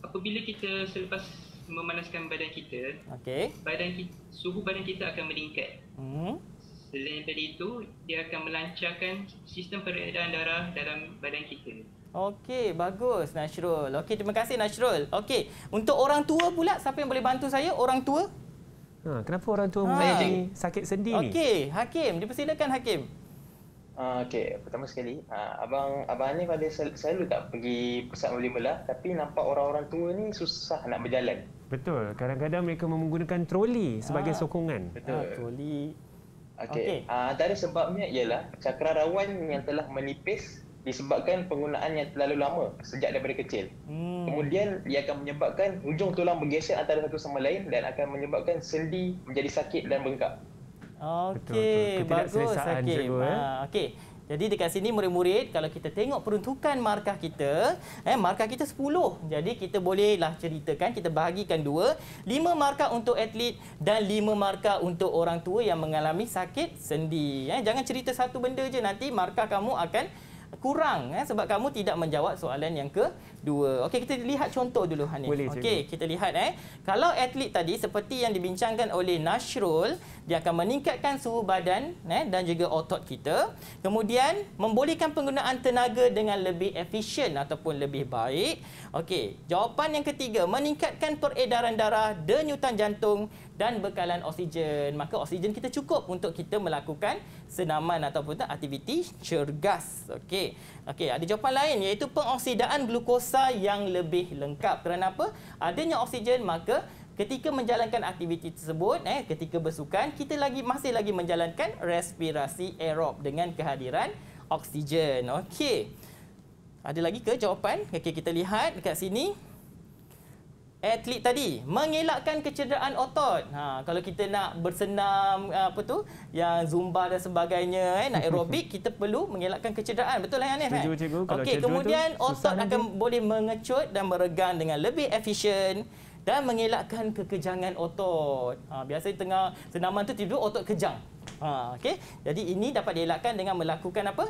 apabila kita selepas memanaskan badan kita, okay. badan kita, suhu badan kita akan meningkat. Hmm. Selain daripada itu, dia akan melancarkan sistem peredaran darah dalam badan kita. Okey, bagus Nasrul. Okey, terima kasih Nasrul. Okey, untuk orang tua pula, siapa yang boleh bantu saya? Orang tua? Ha, kenapa orang tua ha. mesti sakit sendi Okey, Hakim. Dipersilakan Hakim. Uh, Okey, pertama sekali, uh, Abang abang Anif pada sel selalu tak pergi pusat Muli Mela, tapi nampak orang-orang tua ni susah nak berjalan. Betul. Kadang-kadang mereka menggunakan troli sebagai ha. sokongan. Betul. Ha, troli. Okey. Okay. Uh, ah, antara sebabnya ialah cakrawan yang telah menipis disebabkan penggunaan yang terlalu lama sejak daripada kecil. Hmm. Kemudian ia akan menyebabkan hujung tulang bergeser antara satu sama lain dan akan menyebabkan sendi menjadi sakit dan bengkak. Okey, bagus Hakim. Eh. Ha, Okey. Jadi dekat sini murid-murid kalau kita tengok peruntukan markah kita, eh markah kita 10. Jadi kita bolehlah ceritakan kita bahagikan dua, 5 markah untuk atlet dan 5 markah untuk orang tua yang mengalami sakit sendi. Eh jangan cerita satu benda je nanti markah kamu akan kurang eh, sebab kamu tidak menjawab soalan yang kedua. Okey, kita lihat contoh dulu Hanif. Boleh, okay, kita lihat. eh Kalau atlet tadi seperti yang dibincangkan oleh Nashrul, dia akan meningkatkan suhu badan eh, dan juga otot kita. Kemudian, membolehkan penggunaan tenaga dengan lebih efisien ataupun lebih baik. Okey, jawapan yang ketiga, meningkatkan peredaran darah, denyutan jantung dan bekalan oksigen. Maka oksigen kita cukup untuk kita melakukan senaman ataupun aktiviti cergas. Okey. Okey, ada jawapan lain iaitu pengoksidaan glukosa yang lebih lengkap. Kenapa? Adanya oksigen maka ketika menjalankan aktiviti tersebut eh ketika bersukan kita lagi masih lagi menjalankan respirasi aerob dengan kehadiran oksigen. Okey. Ada lagi ke jawapan? Okey, kita lihat dekat sini atlet tadi mengelakkan kecederaan otot. Ha kalau kita nak bersenam eh, apa tu yang zumba dan sebagainya eh nak aerobik kita perlu mengelakkan kecederaan. Betul lah Anif? Eh? Setuju okay, kemudian tu, otot akan dia. boleh mengecut dan meregang dengan lebih efisien dan mengelakkan kekejangan otot. Ha biasa tengah senaman tu tidur otot kejang. Ha okay. Jadi ini dapat dielakkan dengan melakukan apa?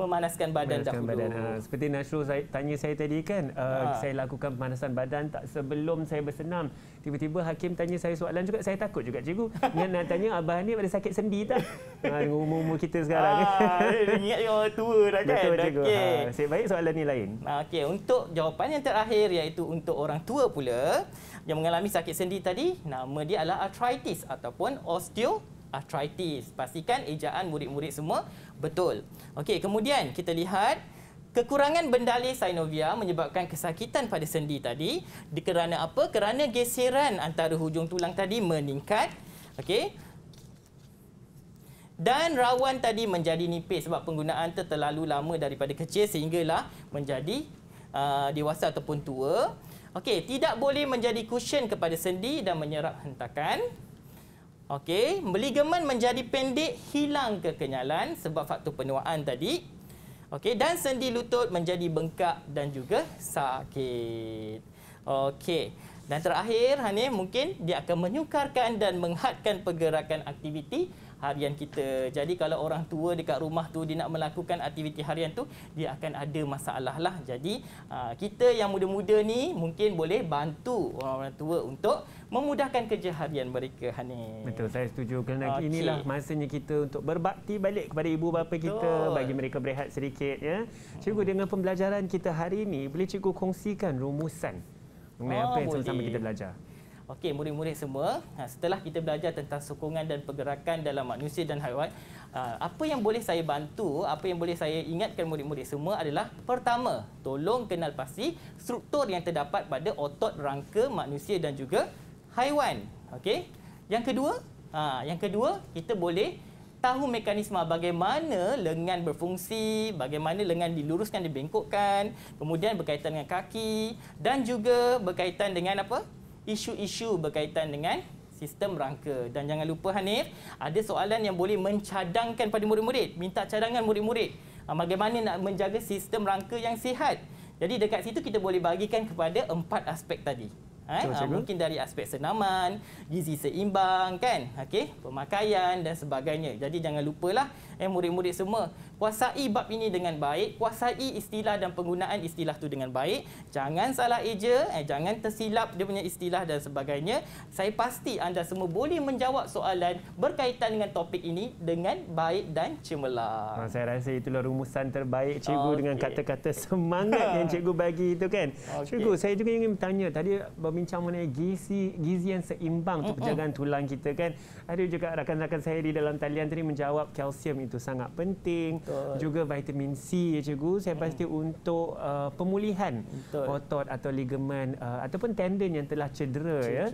memanaskan badan memanaskan dahulu. Badan. Ha, seperti Nasrul saya, tanya saya tadi kan, uh, ha. saya lakukan pemanasan badan tak sebelum saya bersenam. Tiba-tiba Hakim tanya saya soalan juga, saya takut juga cikgu. Dan nak tanya Abah ni ada sakit sendi tak? Ha, dengan umur-umur kita sekarang. Ha, ah, ingat orang tua dah kan? Betul cikgu. Okay. Ha, saya baik soalan ni lain. Ha, ah, okay. Untuk jawapan yang terakhir iaitu untuk orang tua pula yang mengalami sakit sendi tadi, nama dia adalah arthritis ataupun osteo arthritis. Pastikan ejaan murid-murid semua betul. Okey, kemudian kita lihat kekurangan bendalih sinovia menyebabkan kesakitan pada sendi tadi. Kerana apa? Kerana geseran antara hujung tulang tadi meningkat. Okey. Dan rawan tadi menjadi nipis sebab penggunaan terlalu lama daripada kecil sehinggalah menjadi uh, dewasa ataupun tua. Okey, tidak boleh menjadi cushion kepada sendi dan menyerap hentakan. Okey, beli menjadi pendek hilang kekenyalan sebab faktor penuaan tadi. Okey, dan sendi lutut menjadi bengkak dan juga sakit. Okey. Dan terakhir hanya mungkin dia akan menyukarkan dan menghadkan pergerakan aktiviti harian kita. Jadi kalau orang tua dekat rumah tu dia nak melakukan aktiviti harian tu dia akan ada masalah lah. Jadi ah, kita yang muda-muda ni mungkin boleh bantu orang-orang tua untuk memudahkan kerja harian mereka Hani. Betul saya setuju kerana okay. inilah masanya kita untuk berbakti balik kepada ibu bapa kita bagi mereka berehat sedikit ya. Cikgu dengan pembelajaran kita hari ini boleh cikgu kongsikan rumusan mengenai oh, apa yang sama-sama kita belajar. Okey murid-murid semua ha, setelah kita belajar tentang sokongan dan pergerakan dalam manusia dan haiwan ha, apa yang boleh saya bantu apa yang boleh saya ingatkan murid-murid semua adalah pertama tolong kenal pasti struktur yang terdapat pada otot rangka manusia dan juga haiwan. Okey. Yang kedua, ha, yang kedua kita boleh tahu mekanisme bagaimana lengan berfungsi, bagaimana lengan diluruskan, dibengkokkan, kemudian berkaitan dengan kaki dan juga berkaitan dengan apa? isu-isu berkaitan dengan sistem rangka. Dan jangan lupa Hanif, ada soalan yang boleh mencadangkan pada murid-murid, minta cadangan murid-murid ha, bagaimana nak menjaga sistem rangka yang sihat. Jadi dekat situ kita boleh bagikan kepada empat aspek tadi kan? Ah, Cuma, mungkin dari aspek senaman, gizi seimbang kan? Okay, pemakaian dan sebagainya. Jadi jangan lupalah eh murid-murid semua kuasai bab ini dengan baik, kuasai istilah dan penggunaan istilah tu dengan baik. Jangan salah eja, eh, jangan tersilap dia punya istilah dan sebagainya. Saya pasti anda semua boleh menjawab soalan berkaitan dengan topik ini dengan baik dan cemerlang. Ah, saya rasa itulah rumusan terbaik cikgu okay. dengan kata-kata semangat yang cikgu bagi itu kan. Okay. Cikgu, saya juga ingin bertanya tadi berbincang mengenai gizi gizi yang seimbang untuk penjagaan tulang kita kan. Ada juga rakan-rakan saya di dalam talian tadi menjawab kalsium itu sangat penting. Betul. juga vitamin C ya cikgu saya hmm. pasti untuk uh, pemulihan Betul. otot atau ligamen uh, ataupun tendon yang telah cedera cikgu ya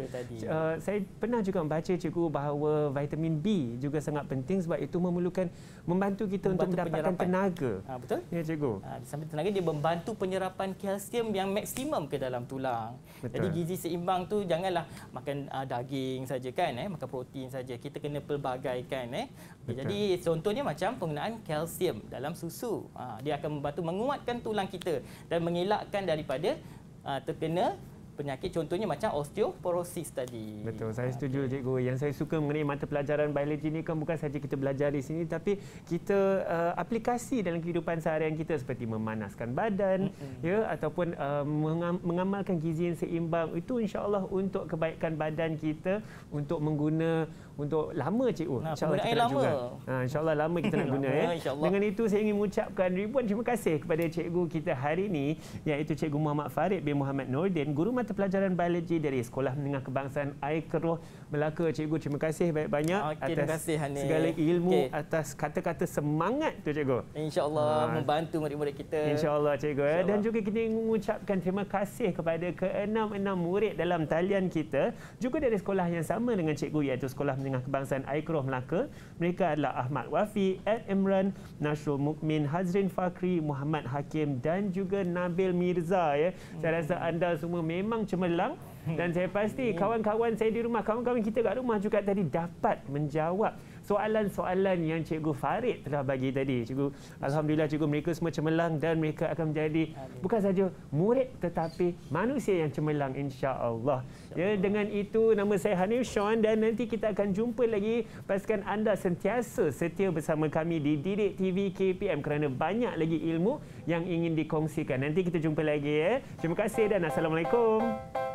Uh, saya pernah juga membaca cikgu bahawa vitamin B juga sangat penting sebab itu memerlukan membantu kita membantu untuk mendapatkan penyerapan. tenaga ha, betul ya cikgu ha, sampai tenaga dia membantu penyerapan kalsium yang maksimum ke dalam tulang betul. jadi gizi seimbang tu janganlah makan uh, daging saja kan eh makan protein saja kita kena pelbagaikan eh okay, jadi contohnya macam penggunaan kalsium kalsium dalam susu. Ha, dia akan membantu menguatkan tulang kita dan mengelakkan daripada ha, terkena penyakit contohnya macam osteoporosis tadi. Betul, saya setuju okay. cikgu. Yang saya suka mengenai mata pelajaran biologi ni kan bukan saja kita belajar di sini tapi kita uh, aplikasi dalam kehidupan seharian kita seperti memanaskan badan mm-hmm. ya ataupun uh, mengam- mengamalkan gizi yang seimbang itu insya-Allah untuk kebaikan badan kita untuk menggunakan untuk lama cikgu Insya Allah kita lama. juga ha insyaallah lama kita nak guna ya, ya. dengan itu saya ingin mengucapkan ribuan terima kasih kepada cikgu kita hari ini iaitu cikgu Muhammad Farid bin Muhammad Nordin guru mata pelajaran biologi dari Sekolah Menengah Kebangsaan Aikroh Melaka cikgu terima kasih banyak-banyak okay, atas kasih, segala ilmu okay. atas kata-kata semangat tu cikgu insyaallah ha. membantu murid-murid kita Insya Allah cikgu ya insya dan juga kita ingin mengucapkan terima kasih kepada keenam-enam murid dalam talian kita juga dari sekolah yang sama dengan cikgu iaitu Sekolah Menengah Kebangsaan Aikroh Melaka. Mereka adalah Ahmad Wafi, Ed Imran, Nasrul Mukmin, Hazrin Fakri, Muhammad Hakim dan juga Nabil Mirza. Ya. Saya rasa anda semua memang cemerlang. Dan saya pasti kawan-kawan saya di rumah, kawan-kawan kita di rumah juga tadi dapat menjawab soalan-soalan yang Cikgu Farid telah bagi tadi. Cikgu, Alhamdulillah Cikgu mereka semua cemerlang dan mereka akan menjadi Amin. bukan saja murid tetapi manusia yang cemerlang insya-Allah. Insya ya dengan itu nama saya Hanif Sean dan nanti kita akan jumpa lagi. Pastikan anda sentiasa setia bersama kami di Didik TV KPM kerana banyak lagi ilmu yang ingin dikongsikan. Nanti kita jumpa lagi ya. Terima kasih dan Assalamualaikum. Assalamualaikum.